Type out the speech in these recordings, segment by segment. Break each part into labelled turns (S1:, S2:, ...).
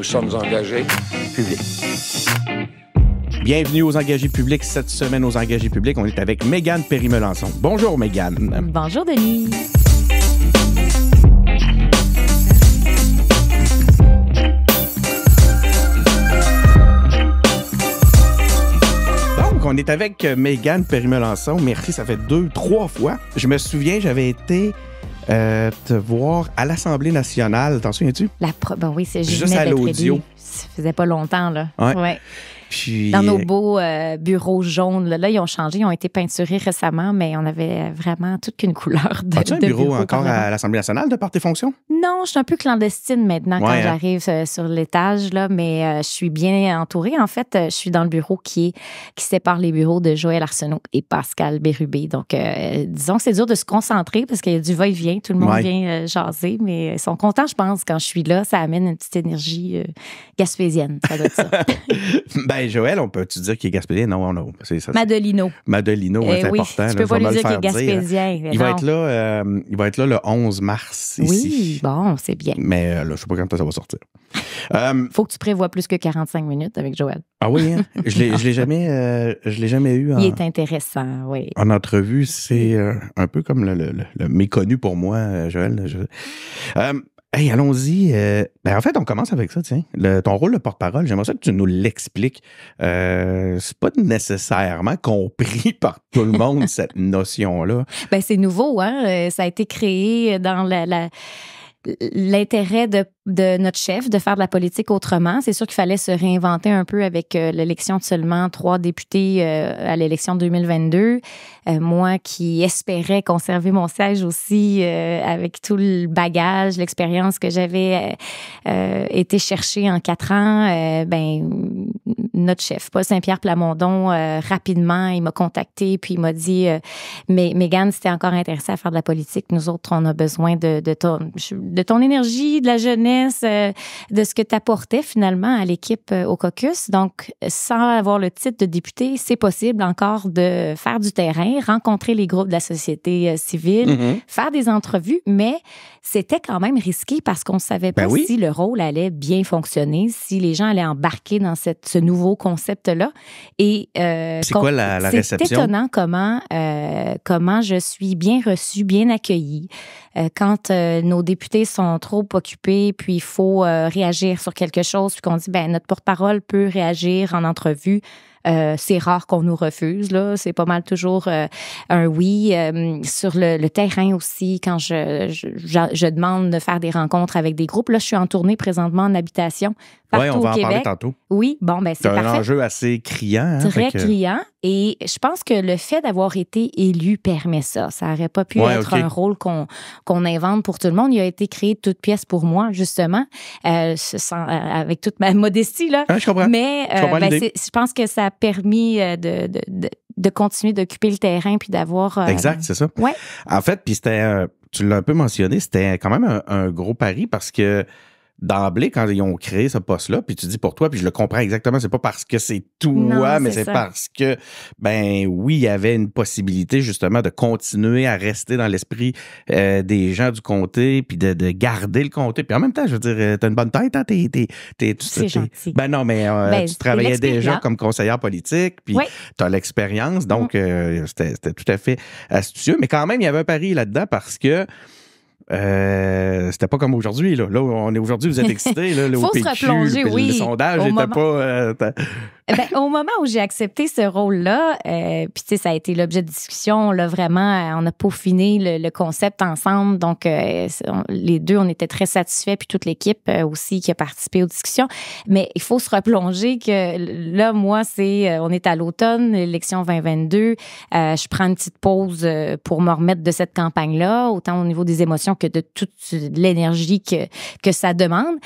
S1: Nous sommes mmh. engagés publics. Bienvenue aux engagés publics. Cette semaine, aux engagés publics, on est avec Mégane perry Bonjour, Mégane. Bonjour, Denis. Donc, on est avec Mégane melençon Merci, ça fait deux, trois fois. Je me souviens, j'avais été euh, te voir à l'Assemblée nationale. T'en souviens-tu? La
S2: pro... Ben oui, c'est juste à l'audio. Ça faisait pas longtemps, là. ouais
S1: dans nos euh, beaux
S2: euh, bureaux jaunes, là, ils ont changé, ils ont été peinturés récemment, mais on avait vraiment toute qu'une couleur de. As-tu un bureau, encore à l'Assemblée nationale de par tes fonctions? Non, je suis un peu clandestine maintenant quand hein. j'arrive euh, sur l'étage, là, mais je suis bien entourée. En fait, je suis dans le bureau qui, qui sépare les bureaux de Joël Arsenault et Pascal Bérubé. Donc, disons que c'est dur de se concentrer parce qu'il y a du va-et-vient, tout le monde vient jaser, mais ils sont contents, je pense, quand je suis là. Ça amène une petite énergie gaspésienne, ça doit être ça.
S1: Ben, Joël, on peut-tu dire qu'il est gaspédien? Non, non, c'est ça. Madelino. Madelino, eh hein, c'est important. Tu peux lui dire qu'il est gaspésien. Euh, il va, être là, va être le 11 mars ici.
S2: Oui, bon, c'est bien.
S1: Mais euh, là, je sais pas quand ça va sortir. Il euh,
S2: Faut que tu prévois plus que 45 minutes avec Joël.
S1: Ah oui, hein? je l'ai jamais, l'ai jamais eu. il est
S2: intéressant, oui.
S1: En entrevue, c'est un peu comme le, méconnu pour moi, Joël. Hey, allons-y. Euh, ben en fait, on commence avec ça, tiens. ton rôle de porte-parole, j'aimerais ça que tu nous l'expliques. Euh, c'est pas nécessairement compris par tout le monde, cette notion-là.
S2: Ben, c'est nouveau, hein? Euh, ça a été créé dans la l'intérêt de, notre chef de faire de la politique autrement. C'est sûr qu'il fallait se réinventer un peu avec euh, l'élection de seulement trois députés euh, à l'élection 2022. Euh, moi qui espérais conserver mon siège aussi avec tout le bagage, l'expérience que j'avais été chercher en quatre ans, ben notre chef, Paul Saint-Pierre Plamondon, rapidement, il m'a contacté puis il m'a dit, mais si c'était encore intéressé à faire de la politique. Nous autres, on a besoin de, de de ton énergie, de la jeunesse, euh, de ce que tu apportais finalement à l'équipe euh, au caucus. Donc, sans avoir le titre de député, c'est possible encore de faire du terrain, rencontrer les groupes de la société euh, civile, mm-hmm. faire des entrevues, mais c'était quand même risqué parce qu'on ne savait ben pas si le rôle allait bien fonctionner, si les gens allaient embarquer dans ce nouveau concept-là. Et c'est quoi la, réception? C'est étonnant comment, comment je suis bien reçue, bien accueillie. Euh, quand euh, nos députés sont trop occupés, puis il faut euh, réagir sur quelque chose, puis qu'on dit, ben notre porte-parole peut réagir en entrevue. c'est rare qu'on nous refuse. Là, c'est pas mal toujours un oui. sur le, terrain aussi, quand je, je, je, demande de faire des rencontres avec des groupes, là, je suis en tournée présentement en habitation. Oui, on va en parler tantôt. Oui, bon, ben c'est un enjeu
S1: assez criant. Hein, Très criant.
S2: Et je pense que le fait d'avoir été élu permet ça. Ça n'aurait pas pu être un rôle qu'on invente pour tout le monde. Il a été créé de toutes pièces pour moi, justement, euh, euh, avec toute ma modestie. Là. Ah, je comprends. Mais euh, ben, je, pense que ça a permis de, continuer d'occuper le terrain puis d'avoir. exact,
S1: c'est ça. Ouais. En fait, puis c'était. tu l'as un peu mentionné, c'était quand même un, gros pari parce que d'emblée quand ils ont créé ce poste-là, puis tu dis pour toi, puis je le comprends exactement, c'est pas parce que c'est toi, mais c'est parce que, ben oui, il y avait une possibilité justement de continuer à rester dans l'esprit euh, des gens du comté, puis de, de, garder le comté. Puis en même temps, je veux dire, euh, t'as une bonne tête, hein, t'es... Ben non, mais euh, ben, tu travaillais déjà comme conseillère politique, puis t'as l'expérience, donc mm. c'était tout à fait astucieux. Mais quand même, il y avait un pari là-dedans parce que... Euh, c'était pas comme aujourd'hui. Là. là, on est aujourd'hui, vous êtes excités. Là, là Faut se le sondage n'était pas. Euh,
S2: eh ben, au moment où j'ai accepté ce rôle-là, euh, puis tu sais, ça a été l'objet de discussion, là, vraiment, euh, on a peaufiné le, concept ensemble. Donc, euh, les deux, on était très satisfaits, puis toute l'équipe aussi qui a participé aux discussions. Mais il faut se replonger que là, moi, c'est, on est à l'automne, élection 2022. je prends une petite pause pour me remettre de cette campagne-là, autant au niveau des émotions que de toute l'énergie que, que ça demande.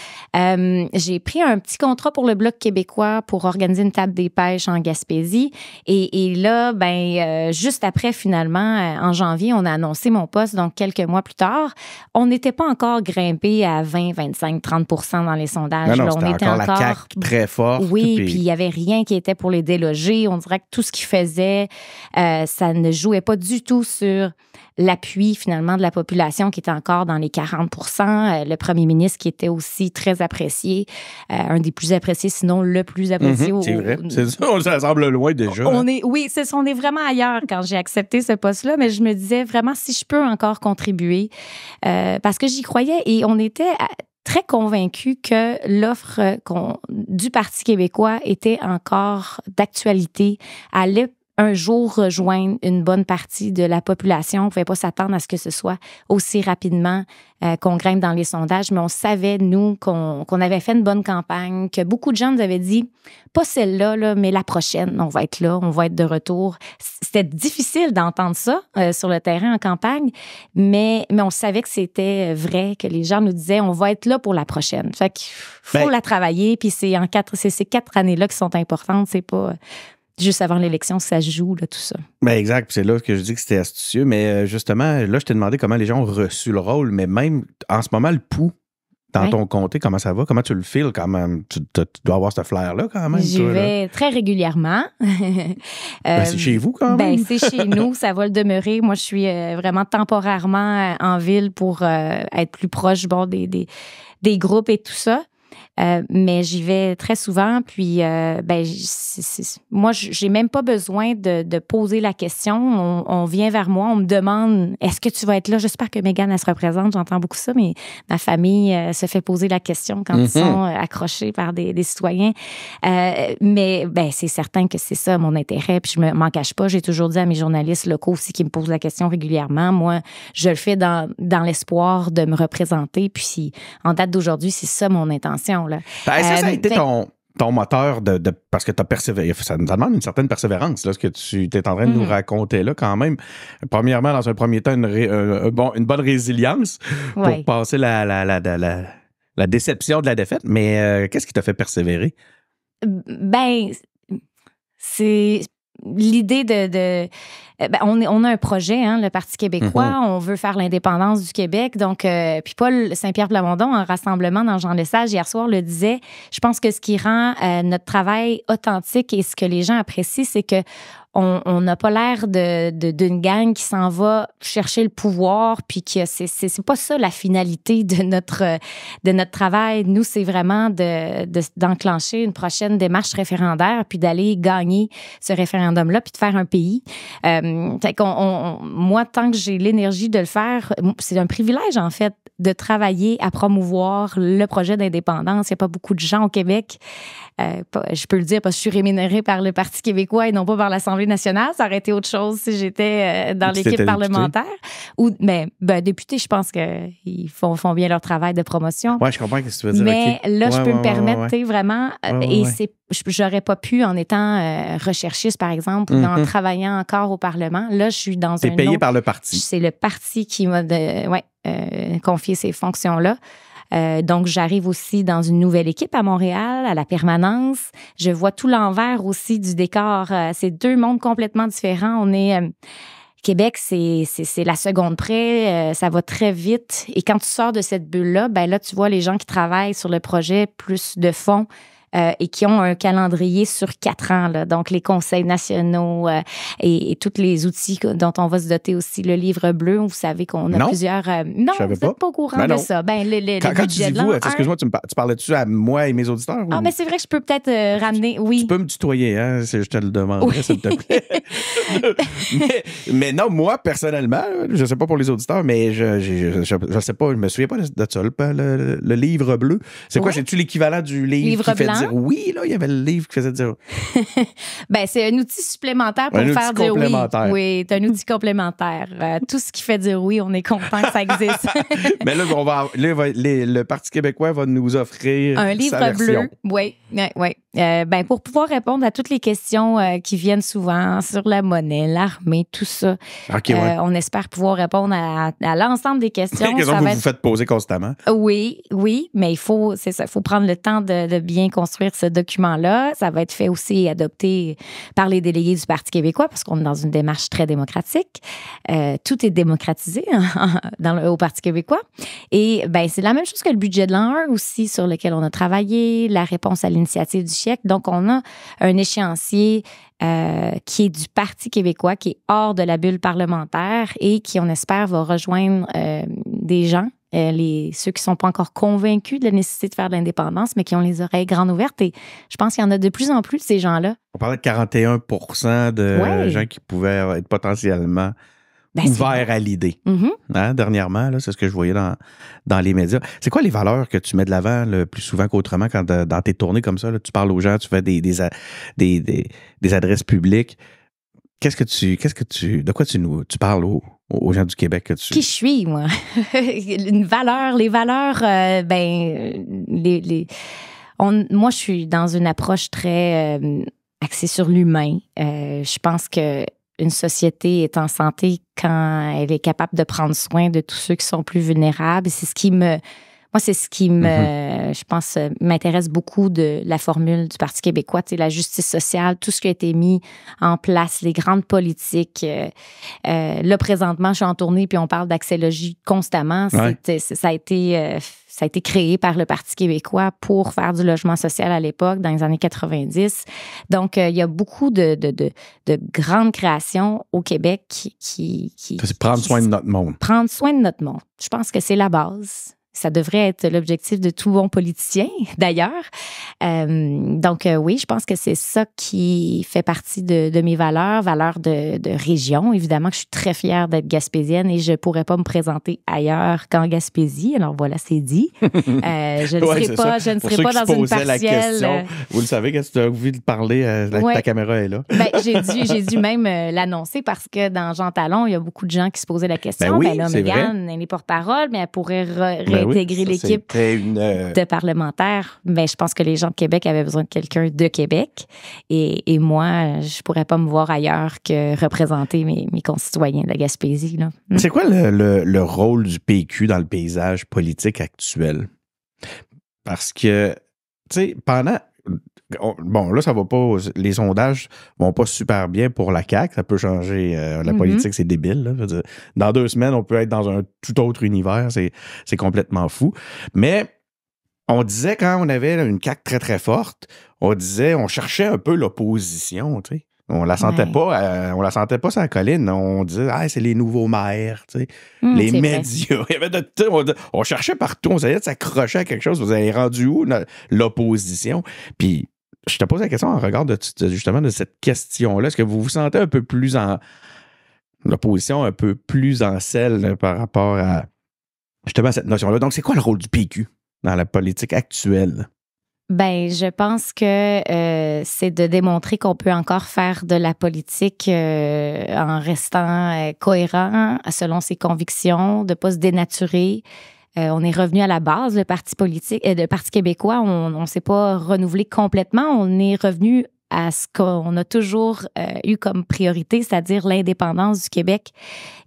S2: j'ai pris un petit contrat pour le Bloc québécois pour organiser une table des pêches en Gaspésie. Et, là, ben, euh, juste après, finalement, euh, en janvier, on a annoncé mon poste, donc quelques mois plus tard. On n'était pas encore grimpé à 20, 25, 30 dans les sondages. on était, encore,
S1: très fort. Oui, puis il n'y
S2: avait rien qui était pour les déloger. On dirait que tout ce qu'ils faisaient, euh, ça ne jouait pas du tout sur l'appui finalement de la population qui était encore dans les 40 euh, le premier ministre qui était aussi très apprécié, euh, un des plus appréciés, sinon le plus apprécié. Mhm, c'est vrai, c'est
S1: ça, ça semble loin déjà. est,
S2: oui, on est vraiment ailleurs quand j'ai accepté ce poste-là, mais je me disais vraiment si je peux encore contribuer, euh, parce que j'y croyais et on était... très convaincu que l'offre du Parti québécois était encore d'actualité, à l'époque un jour rejoindre une bonne partie de la population. On ne pouvait pas s'attendre à ce que ce soit aussi rapidement euh, qu'on grimpe dans les sondages, mais on savait, nous, qu'on avait fait une bonne campagne, que beaucoup de gens nous avaient dit, pas celle-là, là, mais la prochaine, on va être là, on va être de retour. C'était difficile d'entendre ça euh, sur le terrain en campagne, mais, mais on savait que c'était vrai, que les gens nous disaient, on va être là pour la prochaine. Fait faut ben la travailler, puis c'est en quatre, c'est ces quatre années-là qui sont importantes, c'est pas juste avant l'élection, ça joue, tout ça.
S1: Ben exact. C'est là que je dis que c'était astucieux. Mais euh, justement, là, je t'ai demandé comment les gens ont reçu le rôle. Mais même en ce moment, le pouls dans ton comté, comment ça va? Comment tu le files quand même? Tu, dois avoir ce flair-là quand même. J'y vais
S2: très régulièrement.
S1: Ben, euh, c'est chez vous quand ben, même? c'est chez nous,
S2: ça va le demeurer. Moi, je suis euh, vraiment temporairement en ville pour être plus proche bon, des groupes et tout ça. Euh, mais j'y vais très souvent. Puis, euh, ben, moi, j'ai même pas besoin de, poser la question. On, vient vers moi, on me demande est-ce que tu vas être là J'espère que Megan, elle se représente. J'entends beaucoup ça, mais ma famille euh, se fait poser la question quand ils mhm. sont accrochés par des, citoyens. mais ben, c'est certain que c'est ça mon intérêt. Puis, je me m'en cache pas. J'ai toujours dit à mes journalistes locaux aussi qui me posent la question régulièrement moi, je le fais dans, dans l'espoir de me représenter. Puis, en date d'aujourd'hui, c'est ça mon intention ben, est-ce que ça, a euh, été
S1: ton, moteur de, parce que tu as persévéré, ça, nous demande une certaine persévérance, là, ce que tu es en train de nous mm-hmm. raconter là quand même. Premièrement, dans un premier temps, une, bonne résilience pour passer la, la, déception de la défaite, mais euh, qu'est-ce qui t'a fait persévérer?
S2: Ben, c'est l'idée de eh ben, on, a un projet, hein, le Parti québécois, mhm. on veut faire l'indépendance du Québec. Donc, euh, puis Paul Saint-Pierre Plamondon, en rassemblement dans Jean lesage hier soir, le disait, je pense que ce qui rend euh, notre travail authentique et ce que les gens apprécient, c'est que on n'a pas l'air de, d'une gang qui s'en va chercher le pouvoir, puis que c'est, c'est, pas ça la finalité de notre, de notre travail. Nous, c'est vraiment d'enclencher une prochaine démarche référendaire, puis d'aller gagner ce référendum-là, puis de faire un pays. Euh, moi, tant que j'ai l'énergie de le faire, c'est un privilège, en fait, de travailler à promouvoir le projet d'indépendance. Il n'y a pas beaucoup de gens au Québec. Euh, je peux le dire parce que je suis rémunérée par le Parti québécois et non pas par l'Assemblée nationale. Ça aurait été autre chose si j'étais euh, dans l'équipe parlementaire. Ou, mais, ben, ben, député, je pense qu'ils font, font bien leur travail de promotion.
S1: Oui, je comprends ce que tu veux dire. Mais là, je peux me permettre,
S2: vraiment, et c'est j'aurais pas pu en étant euh, recherchiste, par exemple, ou en mm-hmm. travaillant encore au Parlement. Là, je suis dans un. C'est payé par le parti. C'est le parti qui m'a euh, confié ces fonctions-là. Euh, donc, j'arrive aussi dans une nouvelle équipe à Montréal, à la permanence. Je vois tout l'envers aussi du décor. Euh, c'est deux mondes complètement différents. On est... Euh, Québec, c'est la seconde près, ça va très vite. Et quand tu sors de cette bulle-là, ben là, tu vois les gens qui travaillent sur le projet plus de fond, euh, et qui ont un calendrier sur quatre ans. Donc, les conseils nationaux euh, et, et, tous les outils dont on va se doter aussi. Le livre bleu, vous savez qu'on a plusieurs... Euh, non, je vous pas. pas au courant ben de ça. Ben, quand, tu dis vous, excuse-moi,
S1: tu, tu parlais-tu à moi et mes auditeurs? Ah, mais
S2: c'est vrai que je peux peut-être ramener... Oui. Tu
S1: peux me tutoyer, hein, si je te le demande, s'il te plaît. mais, non, moi, personnellement, je ne sais pas pour les auditeurs, mais je, ne sais pas, je me souviens pas de, ça, le, livre bleu. C'est quoi? C'est-tu l'équivalent du livre, qui fait blanc. Hein? oui, là? Il y avait le livre qui faisait dire oui.
S2: ben, c'est un outil supplémentaire pour faire dire oui. Oui, c'est un outil complémentaire. Euh, tout ce qui fait dire oui, on est content que ça existe.
S1: Mais là, va, là, le Parti québécois va nous offrir un livre bleu.
S2: Oui, oui, oui. Euh, ben, pour pouvoir répondre à toutes les questions euh, qui viennent souvent sur la monnaie, l'armée, tout ça. Euh, on espère pouvoir répondre à, l'ensemble des questions. Les questions que vous vous
S1: faites poser constamment.
S2: Oui, oui, mais il faut, c'est ça, faut prendre le temps de, bien construire ce document-là. Ça va être fait aussi et adopté par les délégués du Parti québécois parce qu'on est dans une démarche très démocratique. tout est démocratisé hein, dans le, au Parti québécois. Et ben, c'est la même chose que le budget de l'an 1 aussi sur lequel on a travaillé, la réponse à l'initiative du donc, on a un échéancier euh, qui est du Parti québécois, qui est hors de la bulle parlementaire et qui, on espère, va rejoindre euh, des gens euh, ceux qui ne sont pas encore convaincus de la nécessité de faire de l'indépendance, mais qui ont les oreilles grandes ouvertes. Et je pense qu'il y en a de plus en plus de ces gens-là.
S1: On parlait de 41 de gens qui pouvaient être potentiellement ben, ouvert à l'idée. Mm-hmm. Hein, dernièrement, c'est ce que je voyais dans, dans les médias. C'est quoi les valeurs que tu mets de l'avant le plus souvent qu'autrement quand dans tes tournées comme ça, tu parles aux gens, tu fais des, des, des, adresses publiques. Qu'est-ce que tu, qu'est-ce que tu, de quoi tu nous, tu
S2: parles aux, gens du Québec que tu. Qui je suis, moi Une valeur, les valeurs, euh, ben, euh, les, les... moi, je suis dans une approche très euh, axée sur l'humain. je pense que une société est en santé quand elle est capable de prendre soin de tous ceux qui sont plus vulnérables. C'est ce qui me. Moi, c'est ce qui me, mm-hmm. je pense, euh, m'intéresse beaucoup de la formule du Parti québécois, tu sais, la justice sociale, tout ce qui a été mis en place, les grandes politiques. Euh, euh là, présentement, je suis en tournée, puis on parle logique constamment. Ça a été euh, ça a été créé par le Parti québécois pour faire du logement social à l'époque, dans les années 90. Donc, euh, il y a beaucoup de, de, grandes créations au Québec qui... qui,
S1: prendre soin de notre monde.
S2: Prendre soin de notre monde. Je pense que c'est la base ça devrait être l'objectif de tout bon politicien, d'ailleurs. Euh, donc euh, oui, je pense que c'est ça qui fait partie de, mes valeurs, valeurs de, région. Évidemment que je suis très fière d'être gaspésienne et je ne pourrais pas me présenter ailleurs qu'en Gaspésie. Alors voilà, c'est dit.
S1: Euh, je ne serai pas, je ne serai pas dans une partielle. vous le savez, quand tu as envie de parler, la, ta caméra est là. Ben, j'ai dû, j'ai dû
S2: même l'annoncer parce que dans Jean Talon, il y a beaucoup de gens qui se posaient la question. mais ben ben là, elle porte-parole, mais elle pourrait ben intégrer l'équipe
S1: euh, de
S2: parlementaires, mais ben, je pense que les gens de Québec avaient besoin de quelqu'un de Québec. Et, moi, je pourrais pas me voir ailleurs que représenter mes, concitoyens de la Gaspésie.
S1: C'est quoi le rôle du PQ dans le paysage politique actuel? Parce que, tu sais, pendant bon, là, ça va pas. Les sondages vont pas super bien pour la CAQ. Ça peut changer. Euh, la mhm. politique, c'est débile. dans deux semaines, on peut être dans un tout autre univers. C'est complètement fou. Mais on disait, quand on avait une CAQ très, très forte, on disait, on cherchait un peu l'opposition, tu sais. Euh, on la sentait pas, on la sentait pas la colline. On disait, ah, c'est les nouveaux maires, hum, les médias. Il y avait de, on, cherchait partout, on savait de s'accrocher à quelque chose. Vous avez rendu où l'opposition? Puis, je te pose la question en regard de, justement de cette question-là. Est-ce que vous vous sentez un peu plus en. l'opposition un peu plus en selle euh, par rapport à justement cette notion-là? Donc, c'est quoi le rôle du PQ dans la politique actuelle?
S2: Ben, je pense que euh, c'est de démontrer qu'on peut encore faire de la politique euh, en restant euh, cohérent selon ses convictions, de pas se dénaturer. on est revenu à la base, le parti politique, le parti québécois, on ne s'est pas renouvelé complètement, on est revenu à ce qu'on a toujours eu comme priorité, c'est-à-dire l'indépendance du Québec.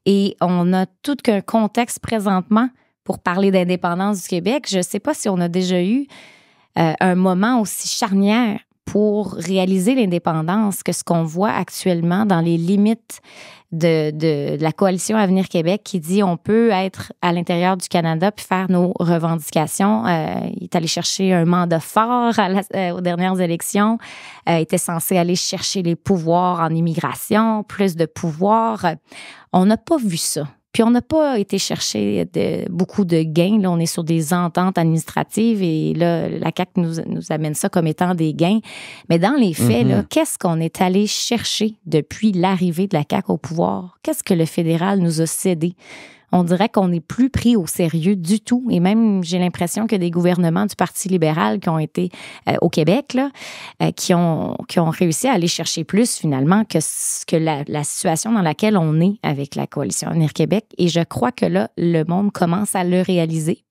S2: Et on a tout qu'un contexte présentement pour parler d'indépendance du Québec. Je ne sais pas si on a déjà eu euh, un moment aussi charnière pour réaliser l'indépendance que ce qu'on voit actuellement dans les limites de, de, la coalition Avenir Québec qui dit on peut être à l'intérieur du Canada puis faire nos revendications. Euh, il est allé chercher un mandat fort euh, aux dernières élections. était censé aller chercher les pouvoirs en immigration, plus de pouvoir. On n'a pas vu ça puis on n'a pas été chercher beaucoup de gains. Là, on est sur des ententes administratives et là, la CAC nous, amène ça comme étant des gains. Mais dans les faits, mm-hmm. qu'est-ce qu'on est allé chercher depuis l'arrivée de la CAC au pouvoir? Qu'est-ce que le fédéral nous a cédé? on dirait qu'on n'est plus pris au sérieux du tout. Et même, j'ai l'impression que des gouvernements du Parti libéral qui ont été euh, au Québec, là, euh, qui, ont, qui ont réussi à aller chercher plus finalement que, que la, situation dans laquelle on est avec la coalition Avenir Québec. Et je crois que là, le monde commence à le réaliser.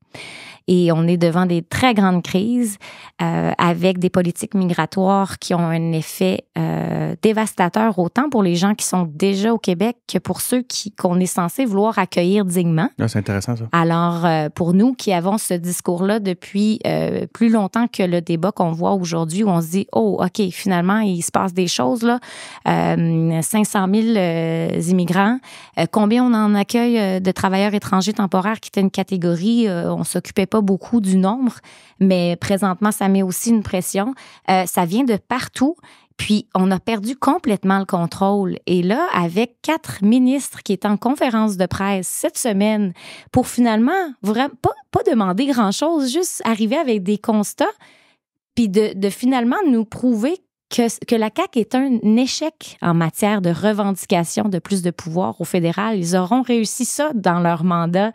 S2: Et on est devant des très grandes crises euh, avec des politiques migratoires qui ont un effet euh, dévastateur autant pour les gens qui sont déjà au Québec que pour ceux qu'on est censé vouloir accueillir dignement.
S1: Ah, c'est intéressant ça.
S2: Alors, euh, pour nous qui avons ce discours-là depuis plus longtemps que le débat qu'on voit aujourd'hui où on se dit, oh, OK, finalement, il se passe des choses, là. 500 000 immigrants, combien on en accueille de travailleurs étrangers temporaires qui étaient une catégorie, on s'occupait pas beaucoup du nombre, mais présentement, ça met aussi une pression. Euh, ça vient de partout. Puis, on a perdu complètement le contrôle. Et là, avec quatre ministres qui étaient en conférence de presse cette semaine pour finalement vraiment pas, demander grand-chose, juste arriver avec des constats, puis de, de finalement nous prouver que, la CAQ est un échec en matière de revendication de plus de pouvoir au fédéral. Ils auront réussi ça dans leur mandat,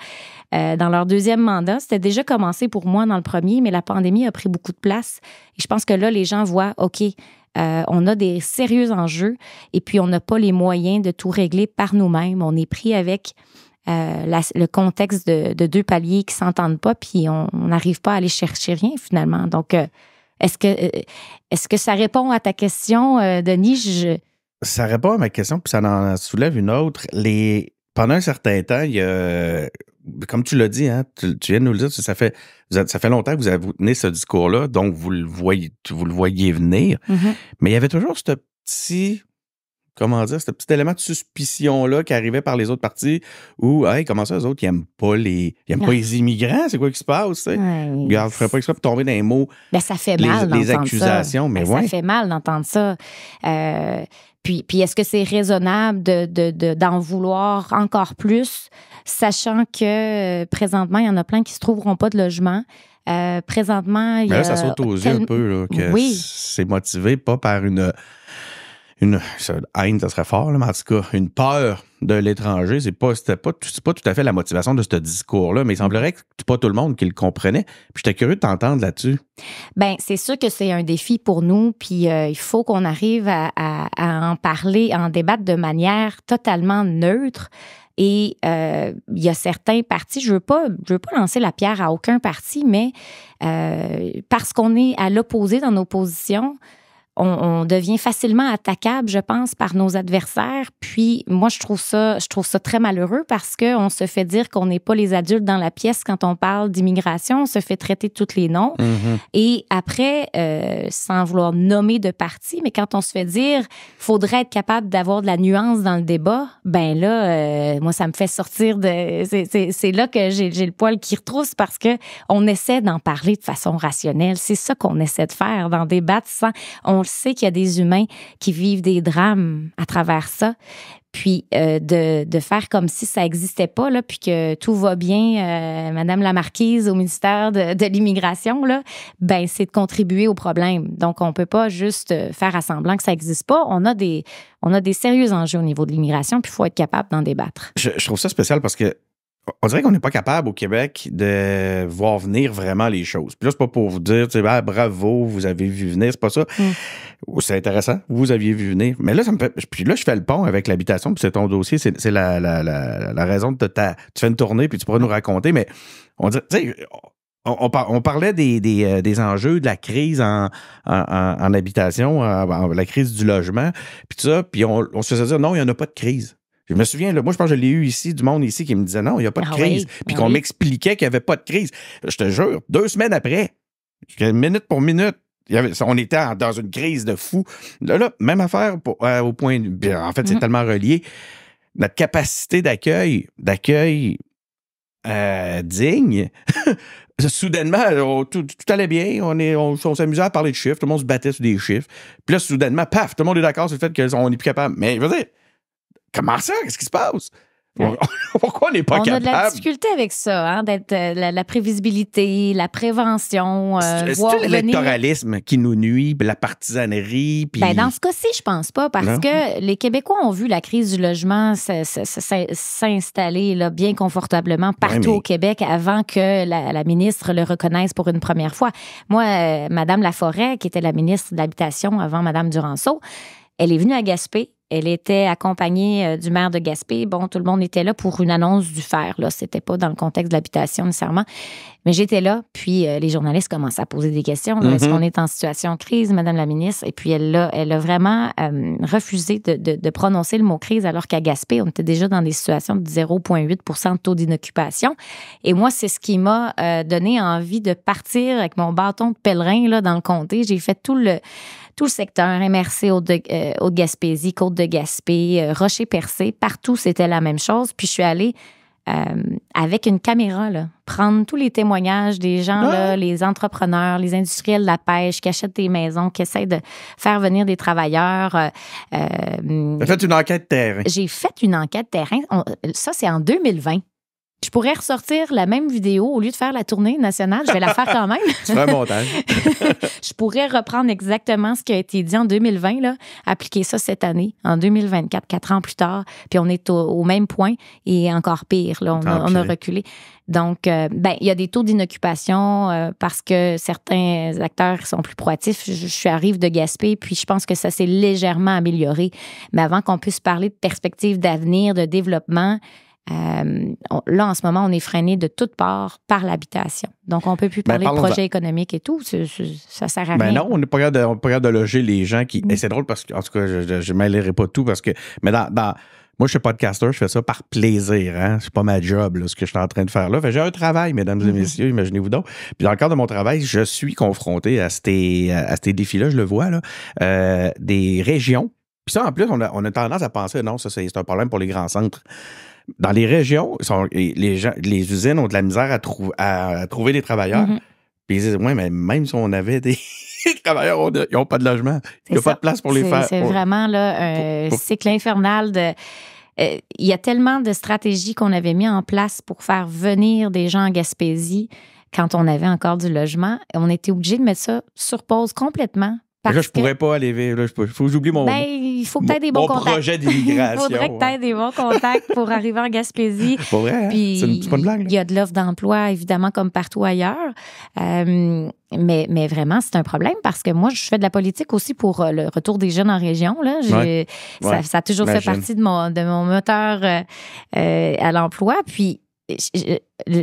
S2: euh, dans leur deuxième mandat. C'était déjà commencé pour moi dans le premier, mais la pandémie a pris beaucoup de place. Et je pense que là, les gens voient, OK, euh, on a des sérieux enjeux et puis on n'a pas les moyens de tout régler par nous-mêmes. On est pris avec euh, le contexte de, deux paliers qui s'entendent pas, puis on n'arrive pas à aller chercher rien finalement. Donc, est-ce que, euh, est que ça répond à ta question, euh, Denis?
S1: Ça répond à ma question, puis ça en soulève une autre. Les... Pendant un certain temps, il y a comme tu l'as dit, hein, tu, viens de nous le dire, ça fait, ça fait longtemps que vous avez tenu ce discours-là, donc vous le voyez, vous le voyez venir. Mhm. Mais il y avait toujours ce petit comment dire, ce petit élément de suspicion-là qui arrivait par les autres partis où, hey, comment ça, les autres, ils n'aiment pas les, pas les immigrants, c'est quoi qui se passe?
S2: Regarde,
S1: je pas exprès de tomber dans les mots.
S2: Ben, ça fait mal. Les, accusations, mais ben, Ça fait mal d'entendre ça. Euh, puis, puis est-ce que c'est raisonnable d'en vouloir encore plus, sachant que euh, présentement, il y en a plein qui ne se trouveront pas de logement? Euh, présentement, il y a. Là, ça saute aux yeux un peu, là, que
S1: c'est motivé pas par une une haine, ça serait fort, mais en tout cas, une peur de l'étranger. C'est pas, pas, pas tout à fait la motivation de ce discours-là, mais il semblerait que pas tout le monde qui le comprenait. Puis j'étais curieux de t'entendre là-dessus.
S2: Bien, c'est sûr que c'est un défi pour nous, puis euh, il faut qu'on arrive à, en parler, à en débattre de manière totalement neutre. Et euh, il y a certains partis, je veux pas, je veux pas lancer la pierre à aucun parti, mais euh, parce qu'on est à l'opposé dans nos positions, on, devient facilement attaquable, je pense, par nos adversaires. Puis moi, je trouve ça, je trouve ça très malheureux parce qu'on se fait dire qu'on n'est pas les adultes dans la pièce quand on parle d'immigration. On se fait traiter de tous les noms. Mm-hmm. Et après, euh, sans vouloir nommer de parti, mais quand on se fait dire qu'il faudrait être capable d'avoir de la nuance dans le débat, ben là, euh, moi, ça me fait sortir de. C'est là que j'ai le poil qui retrousse parce que on essaie d'en parler de façon rationnelle. C'est ça qu'on essaie de faire, dans débattre sans le sait qu'il y a des humains qui vivent des drames à travers ça. Puis euh, de, de, faire comme si ça n'existait pas, là, puis que tout va bien, euh, Madame la Marquise au ministère de, l'Immigration, là, ben c'est de contribuer au problème. Donc, on ne peut pas juste euh, faire à semblant que ça n'existe pas. On a, des, on a des sérieux enjeux au niveau de l'immigration, puis il faut être capable d'en débattre. je
S1: trouve ça spécial parce que on dirait qu'on n'est pas capable au Québec de voir venir vraiment les choses. Puis là, c'est pas pour vous dire, tu sais, ah, bravo, vous avez vu venir, c'est pas ça. Mm. C'est intéressant, vous aviez vu venir. Mais là, ça me puis là, je fais le pont avec l'habitation, puis c'est ton dossier, c'est la, raison de ta. Tu fais une tournée, puis tu pourras nous raconter, mais on dirait, tu sais, on, parlait euh, des, enjeux de la crise en, habitation, la crise du logement, puis tout ça, puis on, on se faisait dire non, il n'y en a pas de crise. Je me souviens, moi, je pense que je l'ai eu ici, du monde ici qui me disait non, il n'y a pas de ah crise. puis ben qu'on m'expliquait qu'il n'y avait pas de crise. Je te jure, deux semaines après, minute pour minute, on était dans une crise de fou. Là, même affaire euh, au point. Ben, en fait, c'est mm-hmm. tellement relié. Notre capacité d'accueil, d'accueil euh, digne, soudainement, euh, tout, allait bien, on, est, on, s'amusait à parler de chiffres, tout le monde se battait sur des chiffres. Puis là, soudainement, paf, tout le monde est d'accord sur le fait qu'on n'est plus capable. Mais je veux Comment ça? Qu'est-ce qui se passe? Pourquoi on n'est pas capable? On a de la
S2: difficulté avec ça, hein, euh, la, prévisibilité, la prévention. Euh, c'est l'électoralisme
S1: qui nous nuit, la partisanerie. Ben, dans ce
S2: cas-ci, je pense pas, parce que les Québécois ont vu la crise du logement s'installer bien confortablement partout au Québec avant que la, ministre le reconnaisse pour une première fois. Moi, Mme euh, Madame Laforêt, qui était la ministre de l'Habitation avant Madame Duranceau, elle est venue à Gaspé elle était accompagnée euh, du maire de Gaspé. Bon, tout le monde était là pour une annonce du fer. Là, c'était pas dans le contexte de l'habitation nécessairement, mais j'étais là. Puis euh, les journalistes commencent à poser des questions. Est-ce mm-hmm. qu'on est en situation de crise, Madame la ministre Et puis elle a, elle a vraiment euh, refusé de, prononcer le mot crise, alors qu'à Gaspé, on était déjà dans des situations de 0,8 de taux d'inoccupation. Et moi, c'est ce qui m'a donné envie de partir avec mon bâton de pèlerin là dans le comté. J'ai fait tout le tout le secteur, hein, MRC, Haute-Gaspésie, euh, Côte-de-Gaspé, euh, Rocher-Percé, partout, c'était la même chose. Puis je suis allée euh, avec une caméra, prendre tous les témoignages des gens, les entrepreneurs, les industriels de la pêche qui achètent des maisons, qui essaient de faire venir des travailleurs. J'ai
S1: fait une enquête terrain. J'ai
S2: fait une enquête terrain. ça, c'est en 2020 je pourrais ressortir la même vidéo au lieu de faire la tournée nationale. Je vais la faire quand même. C'est un montage. je pourrais reprendre exactement ce qui a été dit en 2020, là, appliquer ça cette année, en 2024, quatre ans plus tard. Puis on est au, même point et encore pire. Là, on, a, reculé. Donc, euh, ben, il y a des taux d'inoccupation euh, parce que certains acteurs sont plus proactifs. Je, suis arrive de Gaspé, puis je pense que ça s'est légèrement amélioré. Mais avant qu'on puisse parler de perspectives d'avenir, de développement, euh, là, en ce moment, on est freiné de toutes parts par l'habitation. Donc, on ne peut plus ben, parler de projet économique et tout. ça ne sert à ben rien. non,
S1: on n'est pas capable de, loger les gens qui. Mm. c'est drôle parce que, en tout cas, je ne pas tout parce que. Mais dans, moi, je suis podcasteur, je fais ça par plaisir. Hein? C'est pas ma job, ce que je suis en train de faire là. j'ai un travail, mesdames et mm-hmm. messieurs, imaginez-vous donc. Puis dans le cadre de mon travail, je suis confronté à ces, défis-là, je le vois, là, euh, des régions. Puis ça, en plus, on a, tendance à penser, non, ça, c'est un problème pour les grands centres dans les régions, les, les usines ont de la misère à, trouver, à, trouver des travailleurs. Mhm. Puis ils disent Ouais, mais même si on avait des. travailleurs, ils n'ont pas de logement. Il n'y a pas de place pour les faire. C'est vraiment
S2: là, un cycle infernal de. Euh, il y a tellement de stratégies qu'on avait mis en place pour faire venir des gens en Gaspésie quand on avait encore du logement. On était obligé de mettre ça sur pause complètement parce là,
S1: je pourrais pas aller vivre. Là, faut que j'oublie mon, ben,
S2: il faut projet d'immigration. il faudrait que tu aies des bons contacts pour arriver en Gaspésie. Hein? C'est vrai. C'est pas une blague. Il y a de l'offre d'emploi, évidemment, comme partout ailleurs. Euh, mais, mais vraiment, c'est un problème parce que moi, je fais de la politique aussi pour euh, le retour des jeunes en région. Là. Ça, a toujours fait partie de mon, de mon moteur euh, à l'emploi. Puis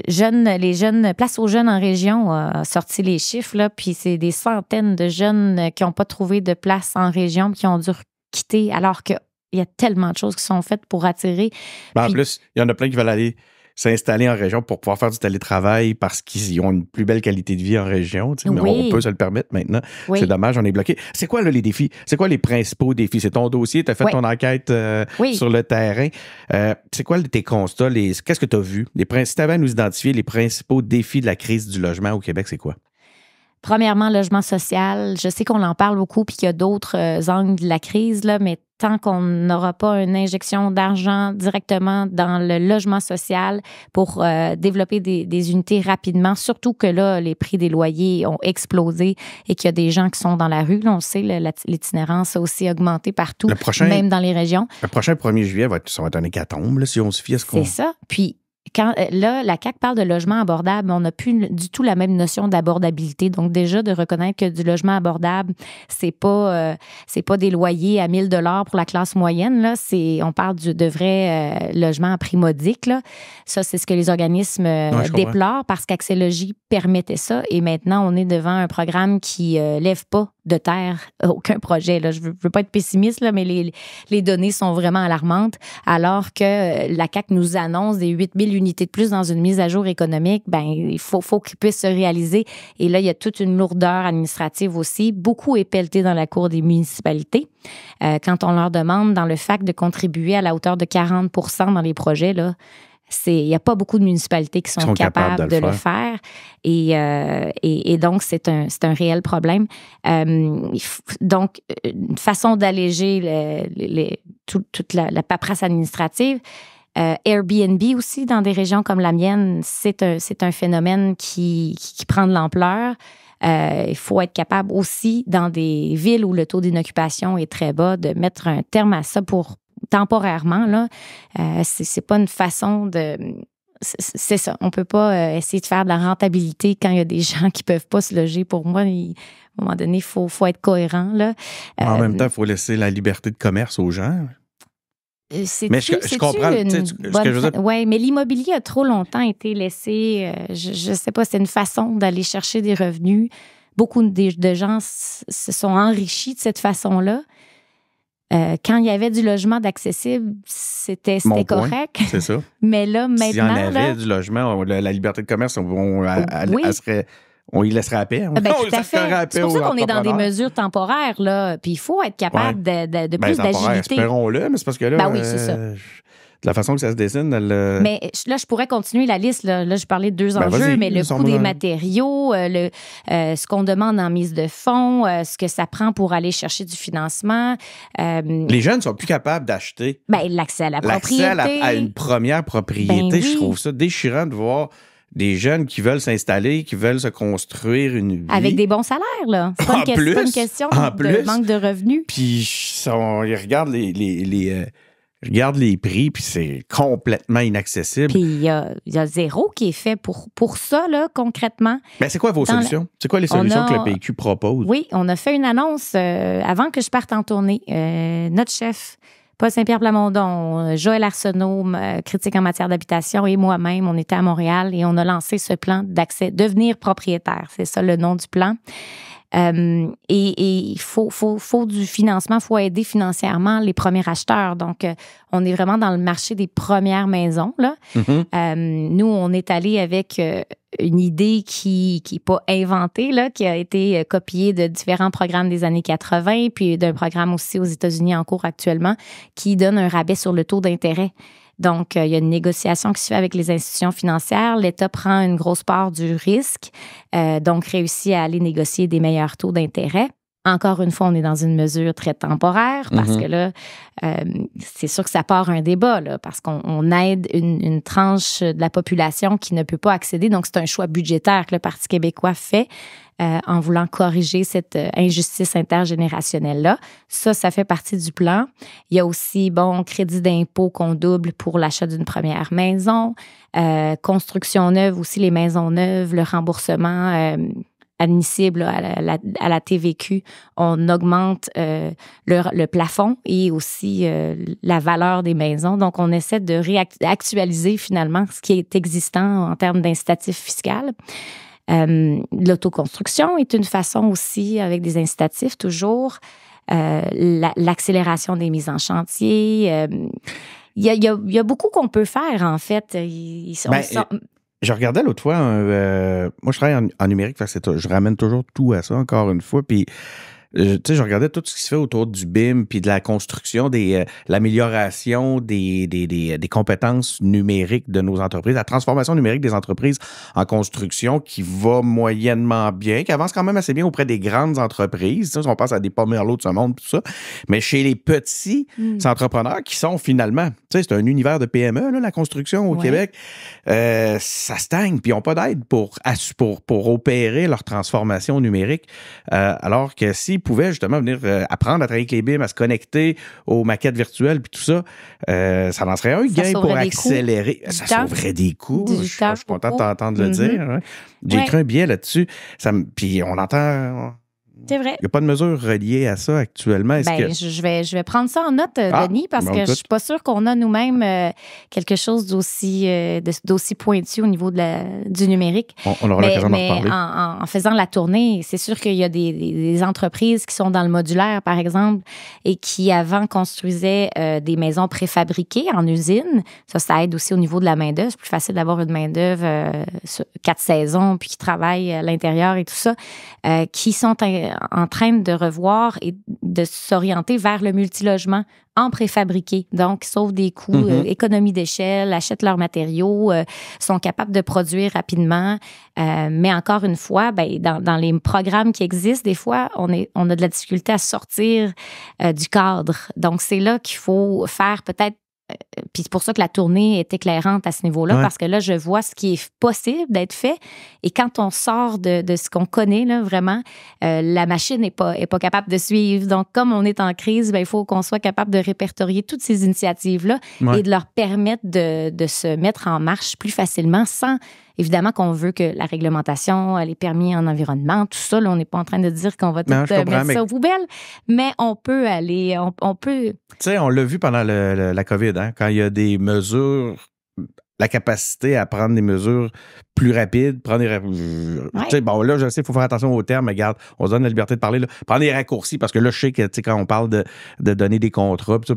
S2: jeunes, les jeunes, Place aux jeunes en région a sorti les chiffres, là, puis c'est des centaines de jeunes qui n'ont pas trouvé de place en région, qui ont dû quitter, alors qu'il y a tellement de choses qui sont faites pour attirer.
S1: Ben, en plus, il y en a plein qui veulent aller s'installer en région pour pouvoir faire du télétravail parce qu'ils ont une plus belle qualité de vie en région. Mais on peut se le permettre maintenant. C'est dommage, on est bloqué. C'est quoi les défis? C'est quoi les principaux défis? C'est ton dossier, tu as fait ton enquête euh, sur le terrain. Euh, c'est quoi tes constats? Les, qu'est-ce que tu as vu? Les, si tu avais à nous identifier les principaux défis de la crise du logement au Québec, c'est quoi?
S2: Premièrement, logement social. Je sais qu'on en parle beaucoup puis qu'il y a d'autres euh, angles de la crise, là, mais tant qu'on n'aura pas une injection d'argent directement dans le logement social pour euh, développer des, unités rapidement, surtout que là, les prix des loyers ont explosé et qu'il y a des gens qui sont dans la rue. on sait, l'itinérance a aussi augmenté partout, même dans les régions.
S1: Le prochain 1er juillet, va être, ça va être un hécatombe, si on se fie à ce qu'on... C'est ça.
S2: Puis euh, là, la CAC parle de logement abordable, mais on n'a plus du tout la même notion d'abordabilité. Donc déjà de reconnaître que du logement abordable, c'est pas euh, c'est pas des loyers à 1000 dollars pour la classe moyenne là, c'est on parle de vrai euh, logements à prix là. Ça c'est ce que les organismes déplorent parce qu'Axelogie permettait ça et maintenant on est devant un programme qui lève pas de terre, euh, aucun projet. Là. Je ne veux, pas être pessimiste, mais les, données sont vraiment alarmantes, alors que euh, la CAC nous annonce des 8000 unités de plus dans une mise à jour économique. Ben, il faut, faut qu'ils puissent se réaliser. Et là, il y a toute une lourdeur administrative aussi. Beaucoup est pelleté dans la cour des municipalités. Euh, quand on leur demande dans le fac de contribuer à la hauteur de 40 dans les projets, là, il n'y a pas beaucoup de municipalités qui sont, capables, de, le, faire. Euh, et, et, donc, c'est un, un, réel problème. Euh, donc, une façon d'alléger les, toute la, paperasse administrative. Euh, Airbnb aussi, dans des régions comme la mienne, c'est un, un, phénomène qui, qui, prend de l'ampleur. il faut être capable aussi, dans des villes où le taux d'inoccupation est très bas, de mettre un terme à ça pour temporairement. Là, euh, c'est pas une façon de. C'est ça. On peut pas euh, essayer de faire de la rentabilité quand il y a des gens qui peuvent pas se loger. Pour moi, à un moment donné, il faut, faut, être cohérent. Là.
S1: en même euh, temps, il faut laisser la liberté de commerce aux gens.
S2: Mais je, comprends ce que je veux dire. Oui, mais l'immobilier a trop longtemps été laissé. je ne sais pas, c'est une façon d'aller chercher des revenus. Beaucoup de gens se sont enrichis de cette façon-là. Euh, quand il y avait du logement d'accessible, c'était correct. C'est ça. Mais là, maintenant. S'il y en avait du
S1: logement, la, liberté de commerce, on, on laisserait oh, on y laisserait. à paix. C'est pour ça qu'on est dans des mesures
S2: temporaires, là. Puis il faut être capable de, de, de ben, plus d'agilité. Espérons-le,
S1: mais c'est parce que là. Ben oui, c'est euh, ça de la façon que ça se dessine. Euh, mais
S2: là, je pourrais continuer la liste. Là, je parlais de deux ben, enjeux, mais le coût des matériaux, euh, le, euh, ce qu'on demande en mise de fonds, ce que ça prend pour aller chercher du financement. les
S1: jeunes ne sont plus capables d'acheter.
S2: Ben, l'accès à la propriété. L'accès à, une
S1: première propriété, ben je trouve ça déchirant de voir des jeunes qui veulent s'installer, qui veulent se construire une vie. Avec
S2: des bons salaires, là. C'est pas, pas, une question de manque de revenus. Puis
S1: ils regardent les je garde les prix, puis c'est complètement inaccessible. Puis il
S2: y, a zéro qui est fait pour, pour ça, là, concrètement.
S1: Mais ben, c'est quoi vos solutions? C'est quoi les solutions que le PQ propose?
S2: Oui, on a fait une annonce euh, avant que je parte en tournée. Euh, notre chef, Paul Saint-Pierre Plamondon, euh, Joël Arsenault, critique en matière d'habitation, et moi-même, on était à Montréal et on a lancé ce plan d'accès, devenir propriétaire. C'est ça le nom du plan. Euh, et il faut, du financement, il faut aider financièrement les premiers acheteurs. Donc, euh, on est vraiment dans le marché des premières maisons. Là. Mm-hmm. Euh, nous, on est allé avec une idée qui n'est pas inventée, là, qui a été copiée de différents programmes des années 80, puis d'un programme aussi aux États-Unis en cours actuellement, qui donne un rabais sur le taux d'intérêt. Donc, euh, il y a une négociation qui se fait avec les institutions financières. L'État prend une grosse part du risque, euh, donc réussit à aller négocier des meilleurs taux d'intérêt. Encore une fois, on est dans une mesure très temporaire parce mm-hmm. que là, euh, c'est sûr que ça part un débat, parce qu'on aide une, tranche de la population qui ne peut pas accéder. Donc, c'est un choix budgétaire que le Parti québécois fait euh, en voulant corriger cette euh, injustice intergénérationnelle-là. Ça, ça fait partie du plan. Il y a aussi, bon, crédit d'impôt qu'on double pour l'achat d'une première maison, construction neuve aussi, les maisons neuves, le remboursement admissible à, la, TVQ, on augmente euh, le, plafond et aussi euh, la valeur des maisons. Donc, on essaie de réactualiser finalement ce qui est existant en termes d'incitatifs fiscaux. Euh, l'autoconstruction est une façon aussi, avec des incitatifs toujours, l'accélération des mises en chantier. Il y, a, beaucoup qu'on peut faire, en fait. Ben,
S1: je regardais l'autre fois, euh, euh moi je travaille en, numérique, je ramène toujours tout à ça, encore une fois. Puis je, regardais tout ce qui se fait autour du BIM, puis de la construction, des, euh, l'amélioration des, euh, des, compétences numériques de nos entreprises, la transformation numérique des entreprises en construction qui va moyennement bien, qui avance quand même assez bien auprès des grandes entreprises. si on passe à des pommerlots de ce monde, tout ça. Mais chez les petits hmm. entrepreneurs qui sont finalement, c'est un univers de PME, là, la construction au Québec, euh, ça stagne, puis ils n'ont pas d'aide pour, pour, pour opérer leur transformation numérique. alors que si pouvaient justement venir euh, apprendre à travailler avec les BIM, à se connecter aux maquettes virtuelles, puis tout ça, euh, ça en serait un gain pour accélérer. ça sauverait des coûts. Je, suis content de t'entendre le mm-hmm. dire. Hein. J'ai écrit un billet là-dessus. Puis on entend, c'est vrai. Il n'y a pas de mesure reliée à ça actuellement. Ben, je,
S2: vais, je vais prendre ça en note, euh, ah, Denis, parce ben, que je ne suis pas sûre qu'on a nous-mêmes euh, quelque chose d'aussi euh, d'aussi pointu au niveau de la, du numérique. On, aura l'occasion En, en, faisant la tournée, c'est sûr qu'il y a des, entreprises qui sont dans le modulaire, par exemple, et qui avant construisaient des maisons préfabriquées en usine. Ça, ça aide aussi au niveau de la main-d'œuvre. C'est plus facile d'avoir une main-d'œuvre quatre saisons, puis qui travaille à l'intérieur et tout ça, qui sont en train de revoir et de s'orienter vers le multilogement en préfabriqué. Donc, sauf des coûts, économies mm-hmm. euh, économie d'échelle, achètent leurs matériaux, euh, sont capables de produire rapidement. Euh, mais encore une fois, ben, dans, les programmes qui existent, des fois, on, on a de la difficulté à sortir du cadre. Donc, c'est là qu'il faut faire peut-être puis c'est pour ça que la tournée est éclairante à ce niveau-là, parce que là, je vois ce qui est possible d'être fait. Et quand on sort de, de ce qu'on connaît, là, vraiment, euh, la machine n'est pas, est pas capable de suivre. Donc, comme on est en crise, ben, il faut qu'on soit capable de répertorier toutes ces initiatives-là et de leur permettre de, de se mettre en marche plus facilement sans Évidemment qu'on veut que la réglementation, euh, les permis en environnement, tout ça, là, on n'est pas en train de dire qu'on va tout euh, mettre mais... ça aux mais on peut aller, on, peut... Tu
S1: sais, on l'a vu pendant le, la COVID, hein, quand il y a des mesures la capacité à prendre des mesures plus rapides, prendre des bon là je sais faut faire attention aux termes, mais regarde, on se donne la liberté de parler là, prendre des raccourcis parce que là je sais que tu sais quand on parle de, donner des contrats, puis